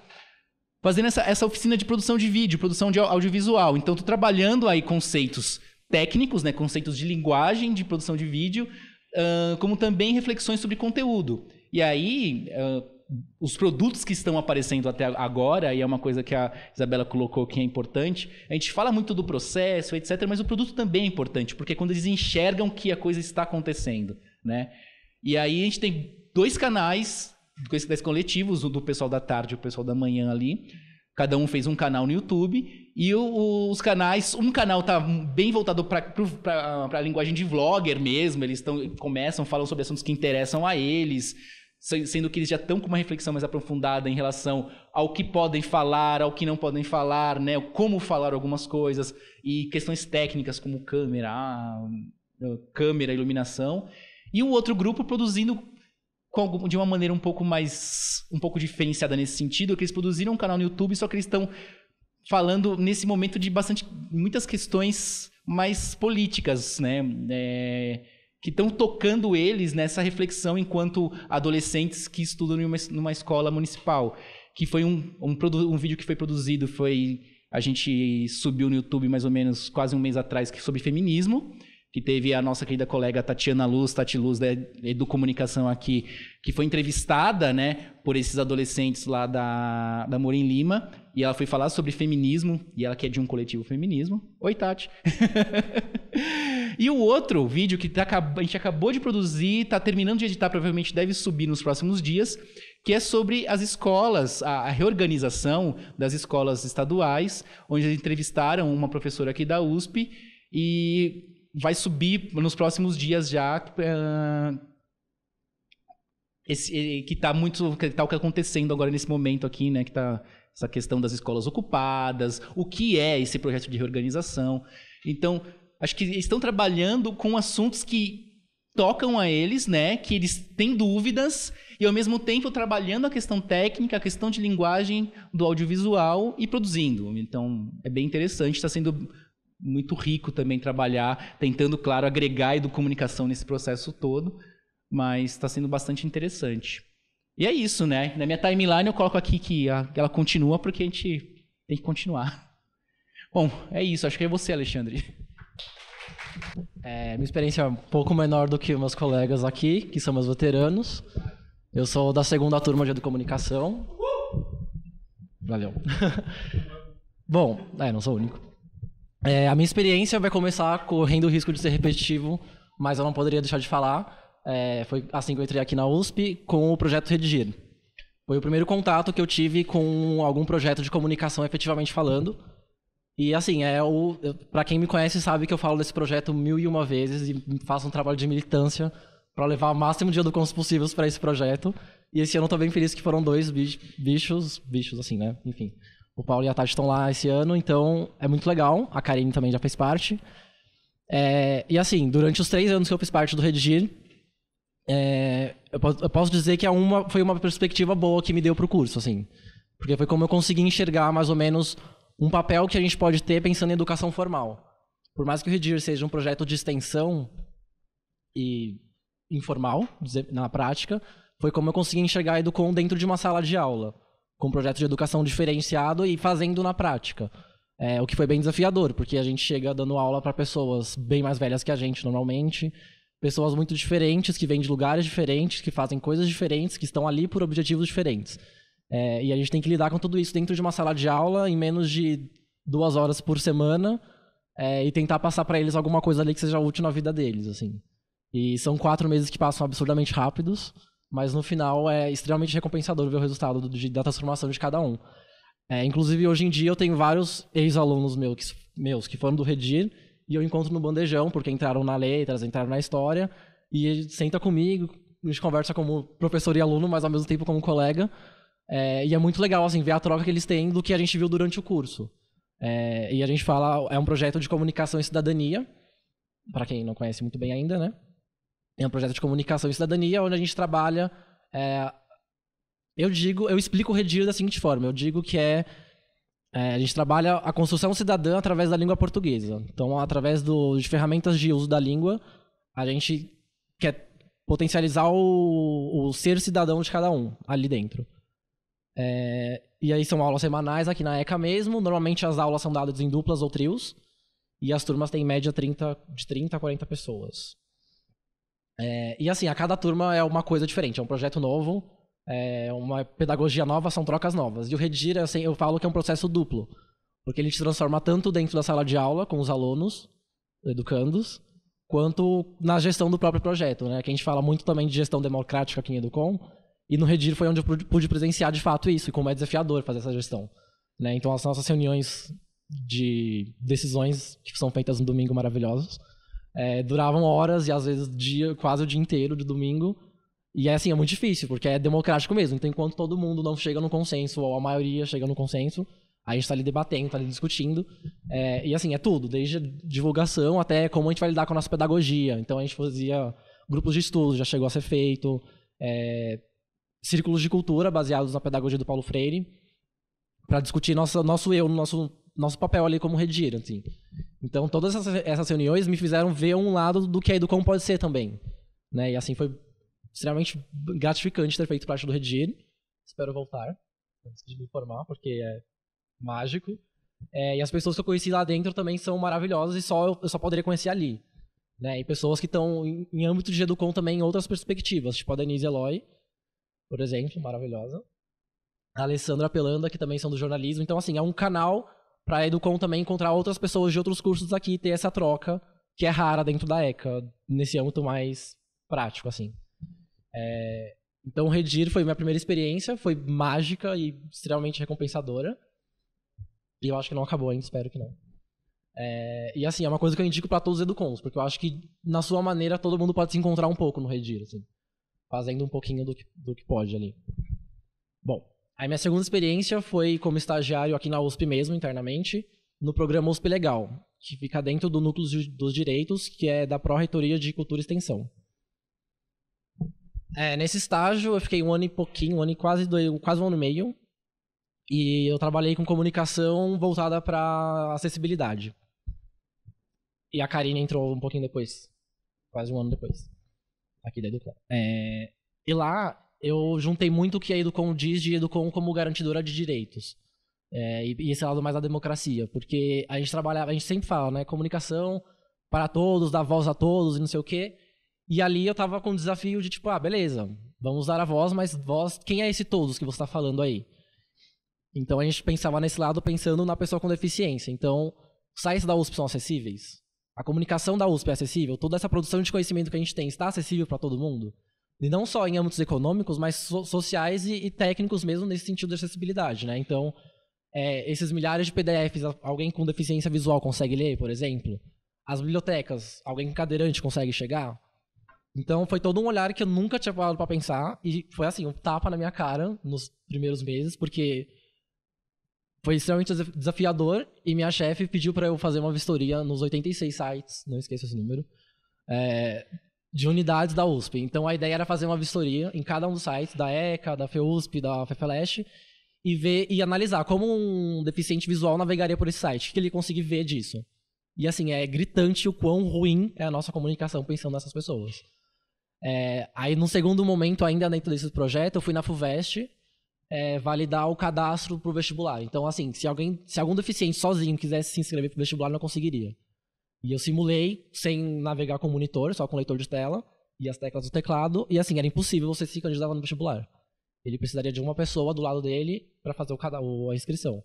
fazendo essa, essa oficina de produção de vídeo, produção de audiovisual. Então, estou trabalhando aí conceitos técnicos, né, conceitos de linguagem, de produção de vídeo, uh, como também reflexões sobre conteúdo. E aí, uh, os produtos que estão aparecendo até agora, e é uma coisa que a Isabela colocou que é importante, a gente fala muito do processo, etc., mas o produto também é importante, porque é quando eles enxergam que a coisa está acontecendo, né? E aí a gente tem dois canais, dois coletivos, o do pessoal da tarde e o pessoal da manhã ali. Cada um fez um canal no YouTube. E o, os canais, um canal tá bem voltado para a linguagem de vlogger mesmo. Eles tão, começam, falam sobre assuntos que interessam a eles sendo que eles já estão com uma reflexão mais aprofundada em relação ao que podem falar, ao que não podem falar, né, como falar algumas coisas e questões técnicas como câmera, ah, câmera, iluminação. E o outro grupo produzindo com, de uma maneira um pouco mais. um pouco diferenciada nesse sentido, que eles produziram um canal no YouTube, só que eles estão falando nesse momento de bastante. muitas questões mais políticas, né? É, que estão tocando eles nessa reflexão enquanto adolescentes que estudam numa, numa escola municipal. Que foi um, um, um vídeo que foi produzido, foi. A gente subiu no YouTube mais ou menos quase um mês atrás sobre feminismo que teve a nossa querida colega Tatiana Luz, Tati Luz da Educomunicação aqui, que foi entrevistada, né, por esses adolescentes lá da, da Morim Lima, e ela foi falar sobre feminismo, e ela que é de um coletivo feminismo. Oi, Tati! e o outro vídeo que tá a gente acabou de produzir, está terminando de editar, provavelmente deve subir nos próximos dias, que é sobre as escolas, a, reorganização das escolas estaduais, onde eles entrevistaram uma professora aqui da USP, e vai subir nos próximos dias já. Uh, esse, que está muito que está o que tá acontecendo agora nesse momento aqui, né? Que está essa questão das escolas ocupadas, o que é esse projeto de reorganização. Então, acho que estão trabalhando com assuntos que tocam a eles, né? Que eles têm dúvidas e ao mesmo tempo trabalhando a questão técnica, a questão de linguagem do audiovisual e produzindo. Então, é bem interessante, está sendo muito rico também trabalhar, tentando, claro, agregar comunicação nesse processo todo, mas está sendo bastante interessante. E é isso, né? Na minha timeline eu coloco aqui que ela continua porque a gente tem que continuar. Bom, é isso. Acho que é você, Alexandre. É, minha experiência é um pouco menor do que meus colegas aqui, que são meus veteranos. Eu sou da segunda turma de comunicação Valeu. Bom, é, não sou o único. É, a minha experiência vai começar correndo o risco de ser repetitivo, mas eu não poderia deixar de falar. É, foi assim que eu entrei aqui na USP com o projeto Redigir. Foi o primeiro contato que eu tive com algum projeto de comunicação efetivamente falando. E assim, é o para quem me conhece sabe que eu falo desse projeto mil e uma vezes e faço um trabalho de militância para levar o máximo de educantes possíveis para esse projeto. E esse ano eu tô bem feliz que foram dois bichos, bichos assim, né? Enfim, o Paulo e a Tati estão lá esse ano, então é muito legal. A Karine também já fez parte. É, e assim, durante os três anos que eu fiz parte do Redigir, é, eu, posso, eu, posso, dizer que é uma, foi uma perspectiva boa que me deu pro curso, assim. Porque foi como eu consegui enxergar mais ou menos um papel que a gente pode ter pensando em educação formal. Por mais que o Redigir seja um projeto de extensão e informal, na prática, foi como eu consegui enxergar a Educom dentro de uma sala de aula com um projeto de educação diferenciado e fazendo na prática. É, o que foi bem desafiador, porque a gente chega dando aula para pessoas bem mais velhas que a gente normalmente, pessoas muito diferentes, que vêm de lugares diferentes, que fazem coisas diferentes, que estão ali por objetivos diferentes. É, e a gente tem que lidar com tudo isso dentro de uma sala de aula em menos de duas horas por semana é, e tentar passar para eles alguma coisa ali que seja útil na vida deles, assim. E são quatro meses que passam absurdamente rápidos. Mas no final é extremamente recompensador ver o resultado do, de, da transformação de cada um. É, inclusive, hoje em dia eu tenho vários ex-alunos meus que foram do Redir e eu encontro no bandejão, porque entraram na letras, entraram na história, e senta comigo, a gente conversa como professor e aluno, mas ao mesmo tempo como colega. É, e é muito legal assim, ver a troca que eles têm do que a gente viu durante o curso. É, e a gente fala, é um projeto de comunicação e cidadania, para quem não conhece muito bem ainda, né? É um projeto de comunicação e cidadania onde a gente trabalha. É, eu digo, eu explico o Redir da seguinte forma: eu digo que é, é, a gente trabalha a construção cidadã através da língua portuguesa. Então, através do, de ferramentas de uso da língua, a gente quer potencializar o, o ser cidadão de cada um ali dentro. É, e aí são aulas semanais aqui na ECA mesmo. Normalmente as aulas são dadas em duplas ou trios. E as turmas têm em média 30, de 30 a 40 pessoas. É, e assim, a cada turma é uma coisa diferente, é um projeto novo, é uma pedagogia nova, são trocas novas. E o Redigir, assim, eu falo que é um processo duplo, porque ele te transforma tanto dentro da sala de aula, com os alunos, educandos, quanto na gestão do próprio projeto, né? Que a gente fala muito também de gestão democrática aqui em Educom, e no Redir foi onde eu pude presenciar de fato isso, e como é desafiador fazer essa gestão. Né? Então as nossas reuniões de decisões que são feitas no domingo maravilhosos, é, duravam horas e às vezes dia, quase o dia inteiro de domingo. E é assim, é muito difícil, porque é democrático mesmo. Então, enquanto todo mundo não chega no consenso, ou a maioria chega no consenso, a gente está ali debatendo, está ali discutindo. É, e assim, é tudo, desde divulgação até como a gente vai lidar com a nossa pedagogia. Então, a gente fazia grupos de estudo, já chegou a ser feito, é, círculos de cultura baseados na pedagogia do Paulo Freire, para discutir nosso nosso eu no nosso nosso papel ali como rediro, assim. Então, todas essas, essas, reuniões me fizeram ver um lado do que a é Educom pode ser também. Né? E assim, foi extremamente gratificante ter feito parte do Redir. Espero voltar, antes de me formar, porque é mágico. É, e as pessoas que eu conheci lá dentro também são maravilhosas e só eu só poderia conhecer ali. Né? E pessoas que estão em, em, âmbito de Educom também em outras perspectivas, tipo a Denise Eloy, por exemplo, maravilhosa. A Alessandra Pelanda, que também são do jornalismo. Então, assim, é um canal para a Educom também encontrar outras pessoas de outros cursos aqui e ter essa troca que é rara dentro da ECA, nesse âmbito mais prático, assim. É, então, Redir foi minha primeira experiência, foi mágica e extremamente recompensadora. E eu acho que não acabou ainda, espero que não. É, e assim, é uma coisa que eu indico para todos os educons, porque eu acho que, na sua maneira, todo mundo pode se encontrar um pouco no Redir, assim, fazendo um pouquinho do que, do que pode ali. Bom, Aí minha segunda experiência foi como estagiário aqui na USP mesmo, internamente, no programa USP Legal, que fica dentro do Núcleo dos Direitos, que é da Pró-Reitoria de Cultura e Extensão. É, nesse estágio eu fiquei um ano e pouquinho, um ano e quase, dois, quase um ano e meio, e eu trabalhei com comunicação voltada para acessibilidade. E a Karine entrou um pouquinho depois, quase um ano depois, aqui da Educar. É, e lá eu juntei muito o que a Educom diz de Educom como garantidora de direitos. É, e, e esse lado mais da democracia, porque a gente trabalha, a gente sempre fala, né, comunicação para todos, dar voz a todos e não sei o quê. E ali eu tava com o desafio de tipo, ah, beleza, vamos dar a voz, mas voz, quem é esse todos que você está falando aí? Então a gente pensava nesse lado pensando na pessoa com deficiência. Então, sites da USP são acessíveis? A comunicação da USP é acessível? Toda essa produção de conhecimento que a gente tem está acessível para todo mundo? e não só em âmbitos econômicos, mas so sociais e, e, técnicos mesmo nesse sentido de acessibilidade, né? Então, é, esses milhares de PDFs, alguém com deficiência visual consegue ler, por exemplo? As bibliotecas, alguém cadeirante consegue chegar? Então, foi todo um olhar que eu nunca tinha parado para pensar e foi assim, um tapa na minha cara nos primeiros meses, porque foi extremamente desafiador e minha chefe pediu para eu fazer uma vistoria nos 86 sites, não esqueça esse número, é, de unidades da USP. Então a ideia era fazer uma vistoria em cada um dos sites, da ECA, da FEUSP, da FEFELESH, e ver e analisar como um deficiente visual navegaria por esse site, o que ele conseguir ver disso. E assim, é gritante o quão ruim é a nossa comunicação pensando nessas pessoas. É, aí, num segundo momento, ainda dentro desse projeto, eu fui na FUVEST é, validar o cadastro para o vestibular. Então, assim, se, alguém, se algum deficiente sozinho quisesse se inscrever para o vestibular, não conseguiria. E eu simulei sem navegar com monitor, só com leitor de tela e as teclas do teclado. E assim, era impossível você se candidatar no vestibular. Ele precisaria de uma pessoa do lado dele para fazer o cada, a inscrição.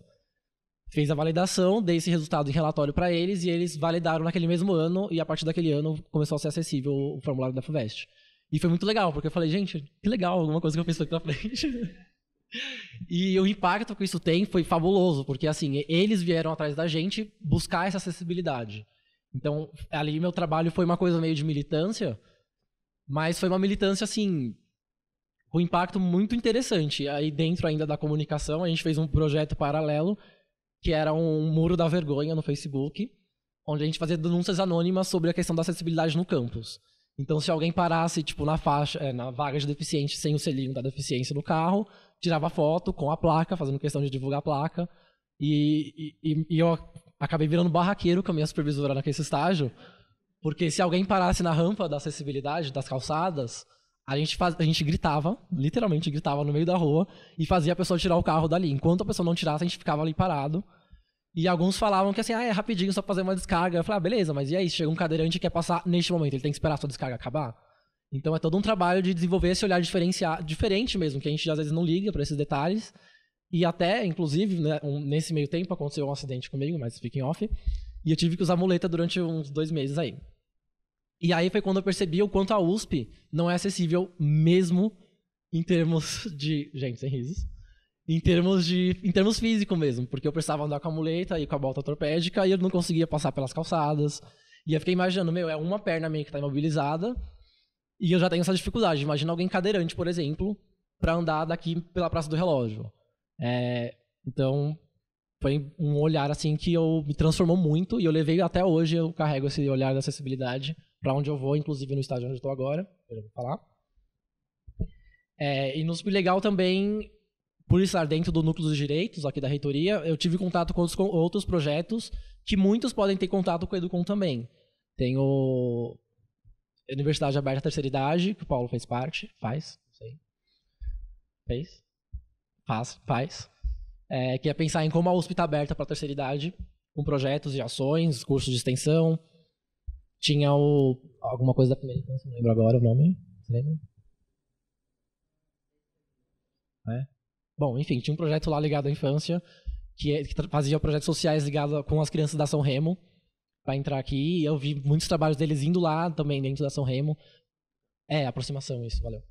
Fez a validação, dei esse resultado em relatório para eles e eles validaram naquele mesmo ano. E a partir daquele ano começou a ser acessível o formulário da FUVEST. E foi muito legal, porque eu falei, gente, que legal, alguma coisa que eu fiz aqui na frente. e o impacto que isso tem foi fabuloso, porque assim, eles vieram atrás da gente buscar essa acessibilidade. Então, ali meu trabalho foi uma coisa meio de militância, mas foi uma militância assim, com um impacto muito interessante. Aí dentro ainda da comunicação, a gente fez um projeto paralelo que era um muro da vergonha no Facebook, onde a gente fazia denúncias anônimas sobre a questão da acessibilidade no campus. Então, se alguém parasse, tipo, na faixa, é, na vaga de deficiente, sem o selinho da deficiência no carro, tirava foto com a placa, fazendo questão de divulgar a placa. E, e, e eu acabei virando barraqueiro com a minha supervisora naquele estágio, porque se alguém parasse na rampa da acessibilidade, das calçadas, a gente, faz, a gente gritava, literalmente gritava no meio da rua e fazia a pessoa tirar o carro dali. Enquanto a pessoa não tirasse, a gente ficava ali parado. E alguns falavam que assim, ah, é rapidinho, só fazer uma descarga. Eu falei, ah, beleza, mas e aí? Chega um cadeirante e quer passar neste momento, ele tem que esperar a sua descarga acabar. Então é todo um trabalho de desenvolver esse olhar diferente mesmo, que a gente às vezes não liga para esses detalhes e até, inclusive, né, um, nesse meio tempo aconteceu um acidente comigo, mas speaking off. E eu tive que usar muleta durante uns dois meses aí. E aí foi quando eu percebi o quanto a USP não é acessível mesmo em termos de... Gente, sem risos. Em termos de... Em termos físico mesmo. Porque eu precisava andar com a muleta e com a bota ortopédica e eu não conseguia passar pelas calçadas. E eu fiquei imaginando, meu, é uma perna minha que tá imobilizada e eu já tenho essa dificuldade. Imagina alguém cadeirante, por exemplo, para andar daqui pela Praça do Relógio. É, então, foi um olhar assim que eu me transformou muito e eu levei até hoje, eu carrego esse olhar da acessibilidade para onde eu vou, inclusive no estágio onde eu estou agora, eu vou falar. É, e no legal também, por estar dentro do núcleo dos direitos aqui da reitoria, eu tive contato com outros, com outros projetos que muitos podem ter contato com o Educom também. Tem o Universidade Aberta Terceira Idade, que o Paulo fez parte, faz, não sei. Fez? é, que é pensar em como a USP está aberta para a terceira idade, com projetos e ações, cursos de extensão. Tinha o, alguma coisa da primeira infância, não lembro agora o nome. Você lembra? É. Bom, enfim, tinha um projeto lá ligado à infância, que, é, que fazia projetos sociais ligados com as crianças da São Remo, para entrar aqui. E eu vi muitos trabalhos deles indo lá também, dentro da São Remo. É, aproximação, isso, valeu.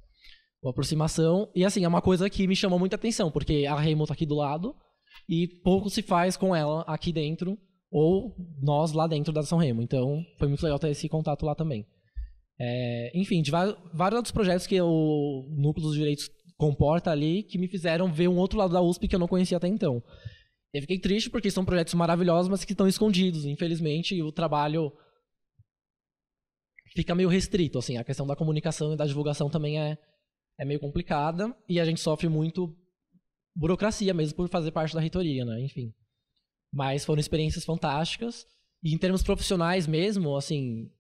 Uma aproximação. E assim, é uma coisa que me chamou muita atenção, porque a Remo tá aqui do lado e pouco se faz com ela aqui dentro, ou nós lá dentro da São Remo. Então, foi muito legal ter esse contato lá também. É, enfim, de vários, vários outros projetos que o Núcleo dos Direitos comporta ali, que me fizeram ver um outro lado da USP que eu não conhecia até então. Eu fiquei triste porque são projetos maravilhosos, mas que estão escondidos, infelizmente, e o trabalho fica meio restrito, assim, a questão da comunicação e da divulgação também é é meio complicada e a gente sofre muito burocracia mesmo por fazer parte da reitoria, né? Enfim. Mas foram experiências fantásticas. E em termos profissionais mesmo, assim,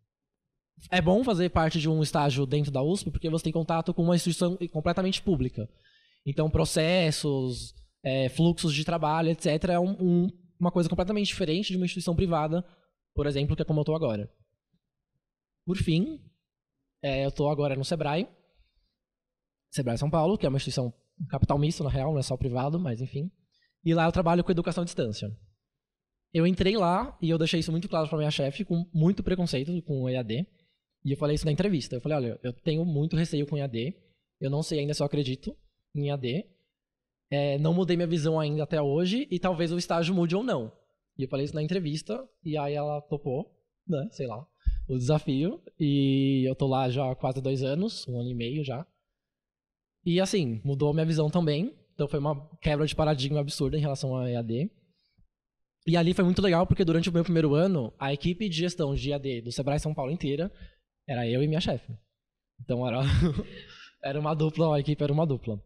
é bom fazer parte de um estágio dentro da USP porque você tem contato com uma instituição completamente pública. Então, processos, é, fluxos de trabalho, etc., é um, um, uma coisa completamente diferente de uma instituição privada, por exemplo, que é como eu estou agora. Por fim, é, eu estou agora no Sebrae, Sebrae São Paulo, que é uma instituição capital misto, na real, não é só privado, mas enfim. E lá eu trabalho com educação à distância. Eu entrei lá e eu deixei isso muito claro para minha chefe, com muito preconceito com o EAD. E eu falei isso na entrevista. Eu falei, olha, eu tenho muito receio com EAD. Eu não sei ainda se eu acredito em EAD. É, não mudei minha visão ainda até hoje e talvez o estágio mude ou não. E eu falei isso na entrevista e aí ela topou, né? Sei lá, o desafio. E eu tô lá já há quase dois anos, um ano e meio já. E assim, mudou a minha visão também. Então foi uma quebra de paradigma absurda em relação a EAD. E ali foi muito legal, porque durante o meu primeiro ano, a equipe de gestão de EAD do Sebrae São Paulo inteira era eu e minha chefe. Então era, era uma dupla, a equipe era uma dupla.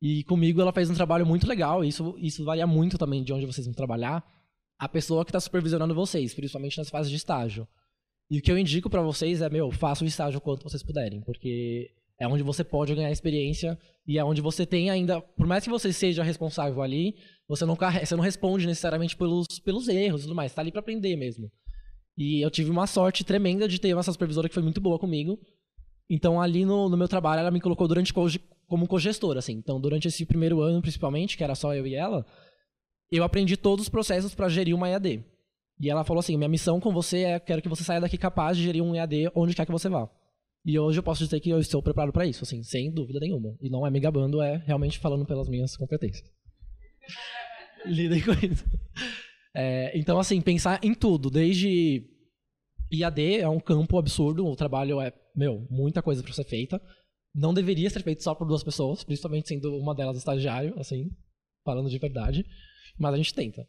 E comigo ela fez um trabalho muito legal, isso, isso varia muito também de onde vocês vão trabalhar, a pessoa que está supervisionando vocês, principalmente nas fases de estágio. E o que eu indico para vocês é, meu, faça o estágio quanto vocês puderem, porque é onde você pode ganhar experiência e é onde você tem ainda, por mais que você seja responsável ali, você não, você não responde necessariamente pelos, pelos erros e tudo mais, tá ali para aprender mesmo. E eu tive uma sorte tremenda de ter uma supervisora que foi muito boa comigo. Então ali no, no meu trabalho ela me colocou durante co como cogestora, assim. Então durante esse primeiro ano principalmente, que era só eu e ela, eu aprendi todos os processos para gerir uma EAD. E ela falou assim: minha missão com você é quero que você saia daqui capaz de gerir um EAD onde quer que você vá. E hoje eu posso dizer que eu estou preparado para isso, assim, sem dúvida nenhuma. E não é gabando, é realmente falando pelas minhas competências. Lidem com isso. É, então, assim, pensar em tudo, desde IAD é um campo absurdo, o trabalho é, meu, muita coisa para ser feita. Não deveria ser feito só por duas pessoas, principalmente sendo uma delas estagiário, assim, falando de verdade. Mas a gente tenta.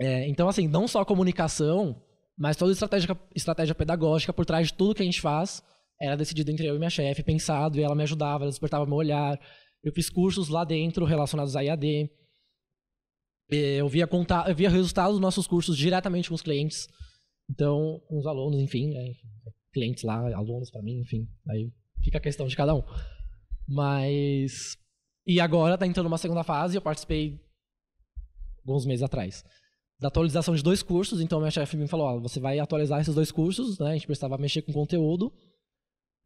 É, então, assim, não só a comunicação mas toda a estratégia, estratégia pedagógica por trás de tudo que a gente faz era decidida entre eu e minha chefe, pensado, e ela me ajudava, ela despertava meu olhar. Eu fiz cursos lá dentro relacionados à IAD. Eh, eu via, contar, eu via resultados dos nossos cursos diretamente com os clientes. Então, com os alunos, enfim, né? clientes lá, alunos para mim, enfim. Aí fica a questão de cada um. Mas. E agora tá entrando uma segunda fase, eu participei alguns meses atrás da atualização de dois cursos. Então, minha chefe me falou: "Ah, você vai atualizar esses dois cursos, né? A gente precisava mexer com conteúdo.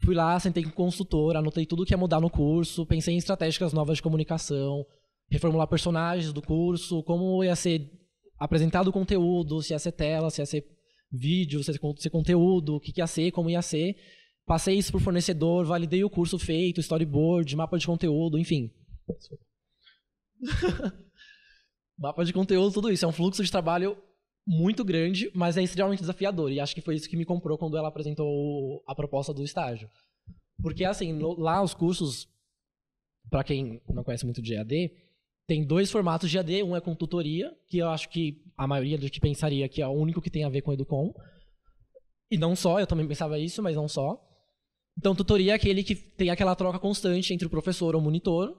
Fui lá, sentei com o consultor, anotei tudo que ia mudar no curso, pensei em estratégias novas de comunicação, reformular personagens do curso, como ia ser apresentado o conteúdo, se ia ser tela, se ia ser vídeo, se ia ser conteúdo, o que ia ser, como ia ser. Passei isso para o fornecedor, validei o curso feito, storyboard, mapa de conteúdo, enfim. Mapa de conteúdo, tudo isso. É um fluxo de trabalho muito grande, mas é extremamente desafiador. E acho que foi isso que me comprou quando ela apresentou a proposta do estágio. Porque, assim, lá os cursos, para quem não conhece muito de EAD, tem dois formatos de EAD. Um é com tutoria, que eu acho que a maioria do que pensaria que é o único que tem a ver com Educom. E não só, eu também pensava isso, mas não só. Então, tutoria é aquele que tem aquela troca constante entre o professor ou o monitor,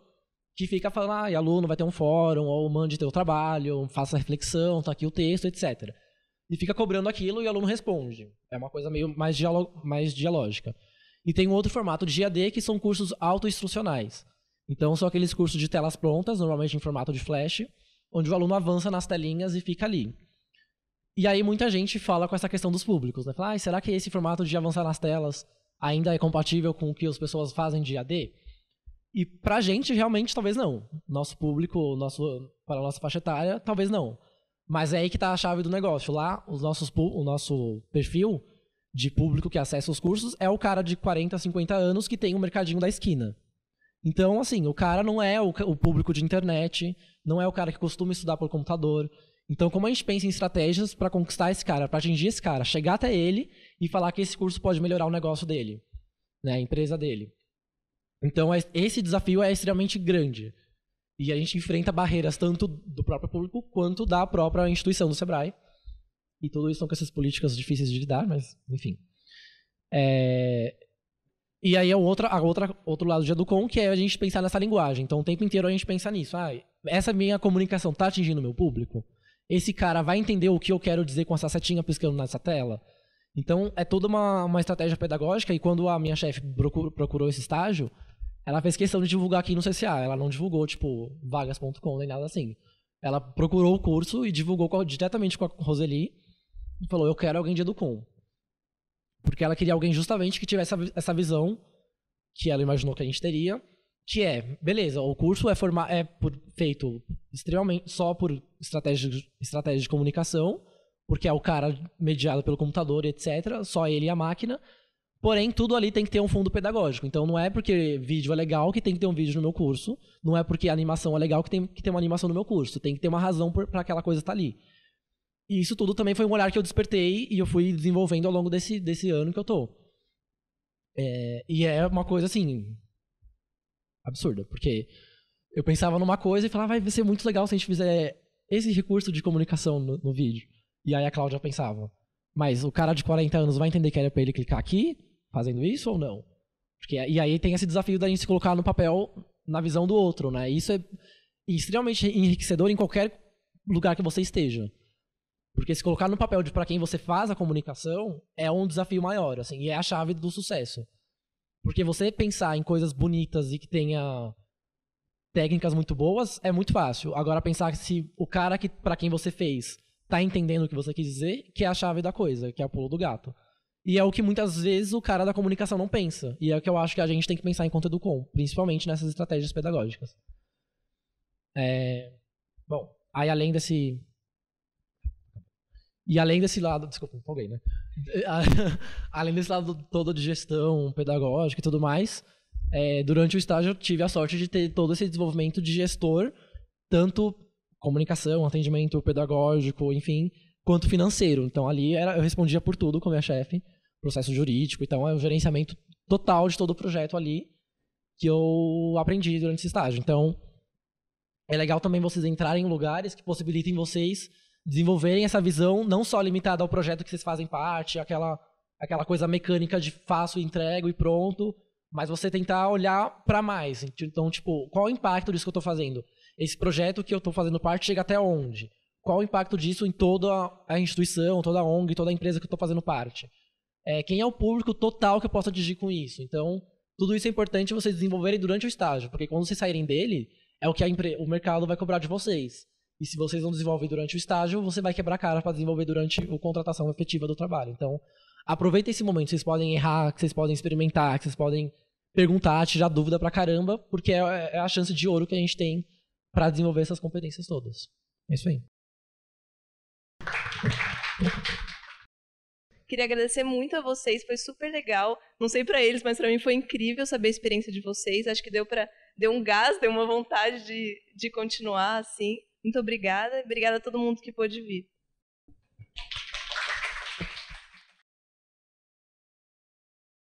que fica falando, ah, e aluno vai ter um fórum, ou mande teu trabalho, faça reflexão, tá aqui o texto, etc. E fica cobrando aquilo e o aluno responde. É uma coisa meio mais, dialog mais dialógica. E tem um outro formato de GAD, que são cursos autoinstrucionais. Então, são aqueles cursos de telas prontas, normalmente em formato de flash, onde o aluno avança nas telinhas e fica ali. E aí muita gente fala com essa questão dos públicos, né? Fala, ah, será que esse formato de avançar nas telas ainda é compatível com o que as pessoas fazem de AD? E pra gente, realmente, talvez não. Nosso público, nosso, para a nossa faixa etária, talvez não. Mas é aí que tá a chave do negócio. Lá, os nossos, o nosso perfil de público que acessa os cursos é o cara de 40, 50 anos que tem o um mercadinho da esquina. Então, assim, o cara não é o, o público de internet, não é o cara que costuma estudar por computador. Então, como a gente pensa em estratégias para conquistar esse cara, para atingir esse cara, chegar até ele e falar que esse curso pode melhorar o negócio dele, né, a empresa dele. Então, é, esse desafio é extremamente grande. E a gente enfrenta barreiras tanto do próprio público quanto da própria instituição do Sebrae. E tudo isso são com essas políticas difíceis de lidar, mas, enfim. É... E aí é o outro, a outra, outro lado de Educom, que é a gente pensar nessa linguagem. Então, o tempo inteiro a gente pensa nisso. Ah, essa minha comunicação está atingindo o meu público? Esse cara vai entender o que eu quero dizer com essa setinha piscando nessa tela? Então, é toda uma, uma estratégia pedagógica. E quando a minha chefe procurou, procurou esse estágio, ela fez questão de divulgar aqui no CCA. Ela não divulgou, tipo, vagas.com nem nada assim. Ela procurou o curso e divulgou com, diretamente com a Roseli. E falou, eu quero alguém de Educom. Porque ela queria alguém justamente que tivesse essa visão que ela imaginou que a gente teria. Que é, beleza, o curso é, forma, é por, feito extremamente só por estratégia, estratégia de comunicação, porque é o cara mediado pelo computador, etc. Só ele e a máquina Porém, tudo ali tem que ter um fundo pedagógico. Então, não é porque vídeo é legal que tem que ter um vídeo no meu curso. Não é porque animação é legal que tem que ter uma animação no meu curso. Tem que ter uma razão para aquela coisa estar tá ali. E isso tudo também foi um olhar que eu despertei e eu fui desenvolvendo ao longo desse, desse ano que eu tô. É, e é uma coisa assim. absurda. Porque eu pensava numa coisa e falava, vai ser muito legal se a gente fizer esse recurso de comunicação no, no vídeo. E aí a Cláudia pensava. Mas o cara de 40 anos vai entender que era pra ele clicar aqui? fazendo isso ou não? Porque, e aí tem esse desafio da gente se colocar no papel, na visão do outro, né? Isso é extremamente enriquecedor em qualquer lugar que você esteja. Porque se colocar no papel de para quem você faz a comunicação é um desafio maior, assim, e é a chave do sucesso. Porque você pensar em coisas bonitas e que tenha técnicas muito boas é muito fácil. Agora pensar se o cara que para quem você fez tá entendendo o que você quis dizer, que é a chave da coisa, que é o pulo do gato. E é o que muitas vezes o cara da comunicação não pensa. E é o que eu acho que a gente tem que pensar em conta do com principalmente nessas estratégias pedagógicas. É... Bom, aí além desse. E além desse lado. Desculpa, empolguei, né? além desse lado todo de gestão pedagógica e tudo mais, é, durante o estágio eu tive a sorte de ter todo esse desenvolvimento de gestor, tanto comunicação, atendimento pedagógico, enfim, quanto financeiro. Então ali era, eu respondia por tudo com a minha chefe processo jurídico. Então, é um gerenciamento total de todo o projeto ali que eu aprendi durante esse estágio. Então, é legal também vocês entrarem em lugares que possibilitem vocês desenvolverem essa visão não só limitada ao projeto que vocês fazem parte, aquela aquela coisa mecânica de faço, entrego e pronto, mas você tentar olhar para mais. Então, tipo, qual o impacto disso que eu estou fazendo? Esse projeto que eu estou fazendo parte chega até onde? Qual o impacto disso em toda a instituição, toda a ONG, toda a empresa que eu estou fazendo parte? é, quem é o público total que eu posso atingir com isso. Então, tudo isso é importante vocês desenvolverem durante o estágio, porque quando vocês saírem dele, é o que empre... o mercado vai cobrar de vocês. E se vocês não desenvolvem durante o estágio, você vai quebrar cara para desenvolver durante a contratação efetiva do trabalho. Então, aproveita esse momento. Vocês podem errar, vocês podem experimentar, vocês podem perguntar, tirar dúvida para caramba, porque é, é, é a chance de ouro que a gente tem para desenvolver essas competências todas. É isso aí. Queria agradecer muito a vocês, foi super legal. Não sei para eles, mas para mim foi incrível saber a experiência de vocês. Acho que deu para deu um gás, deu uma vontade de, de continuar assim. Muito obrigada, obrigada a todo mundo que pôde vir.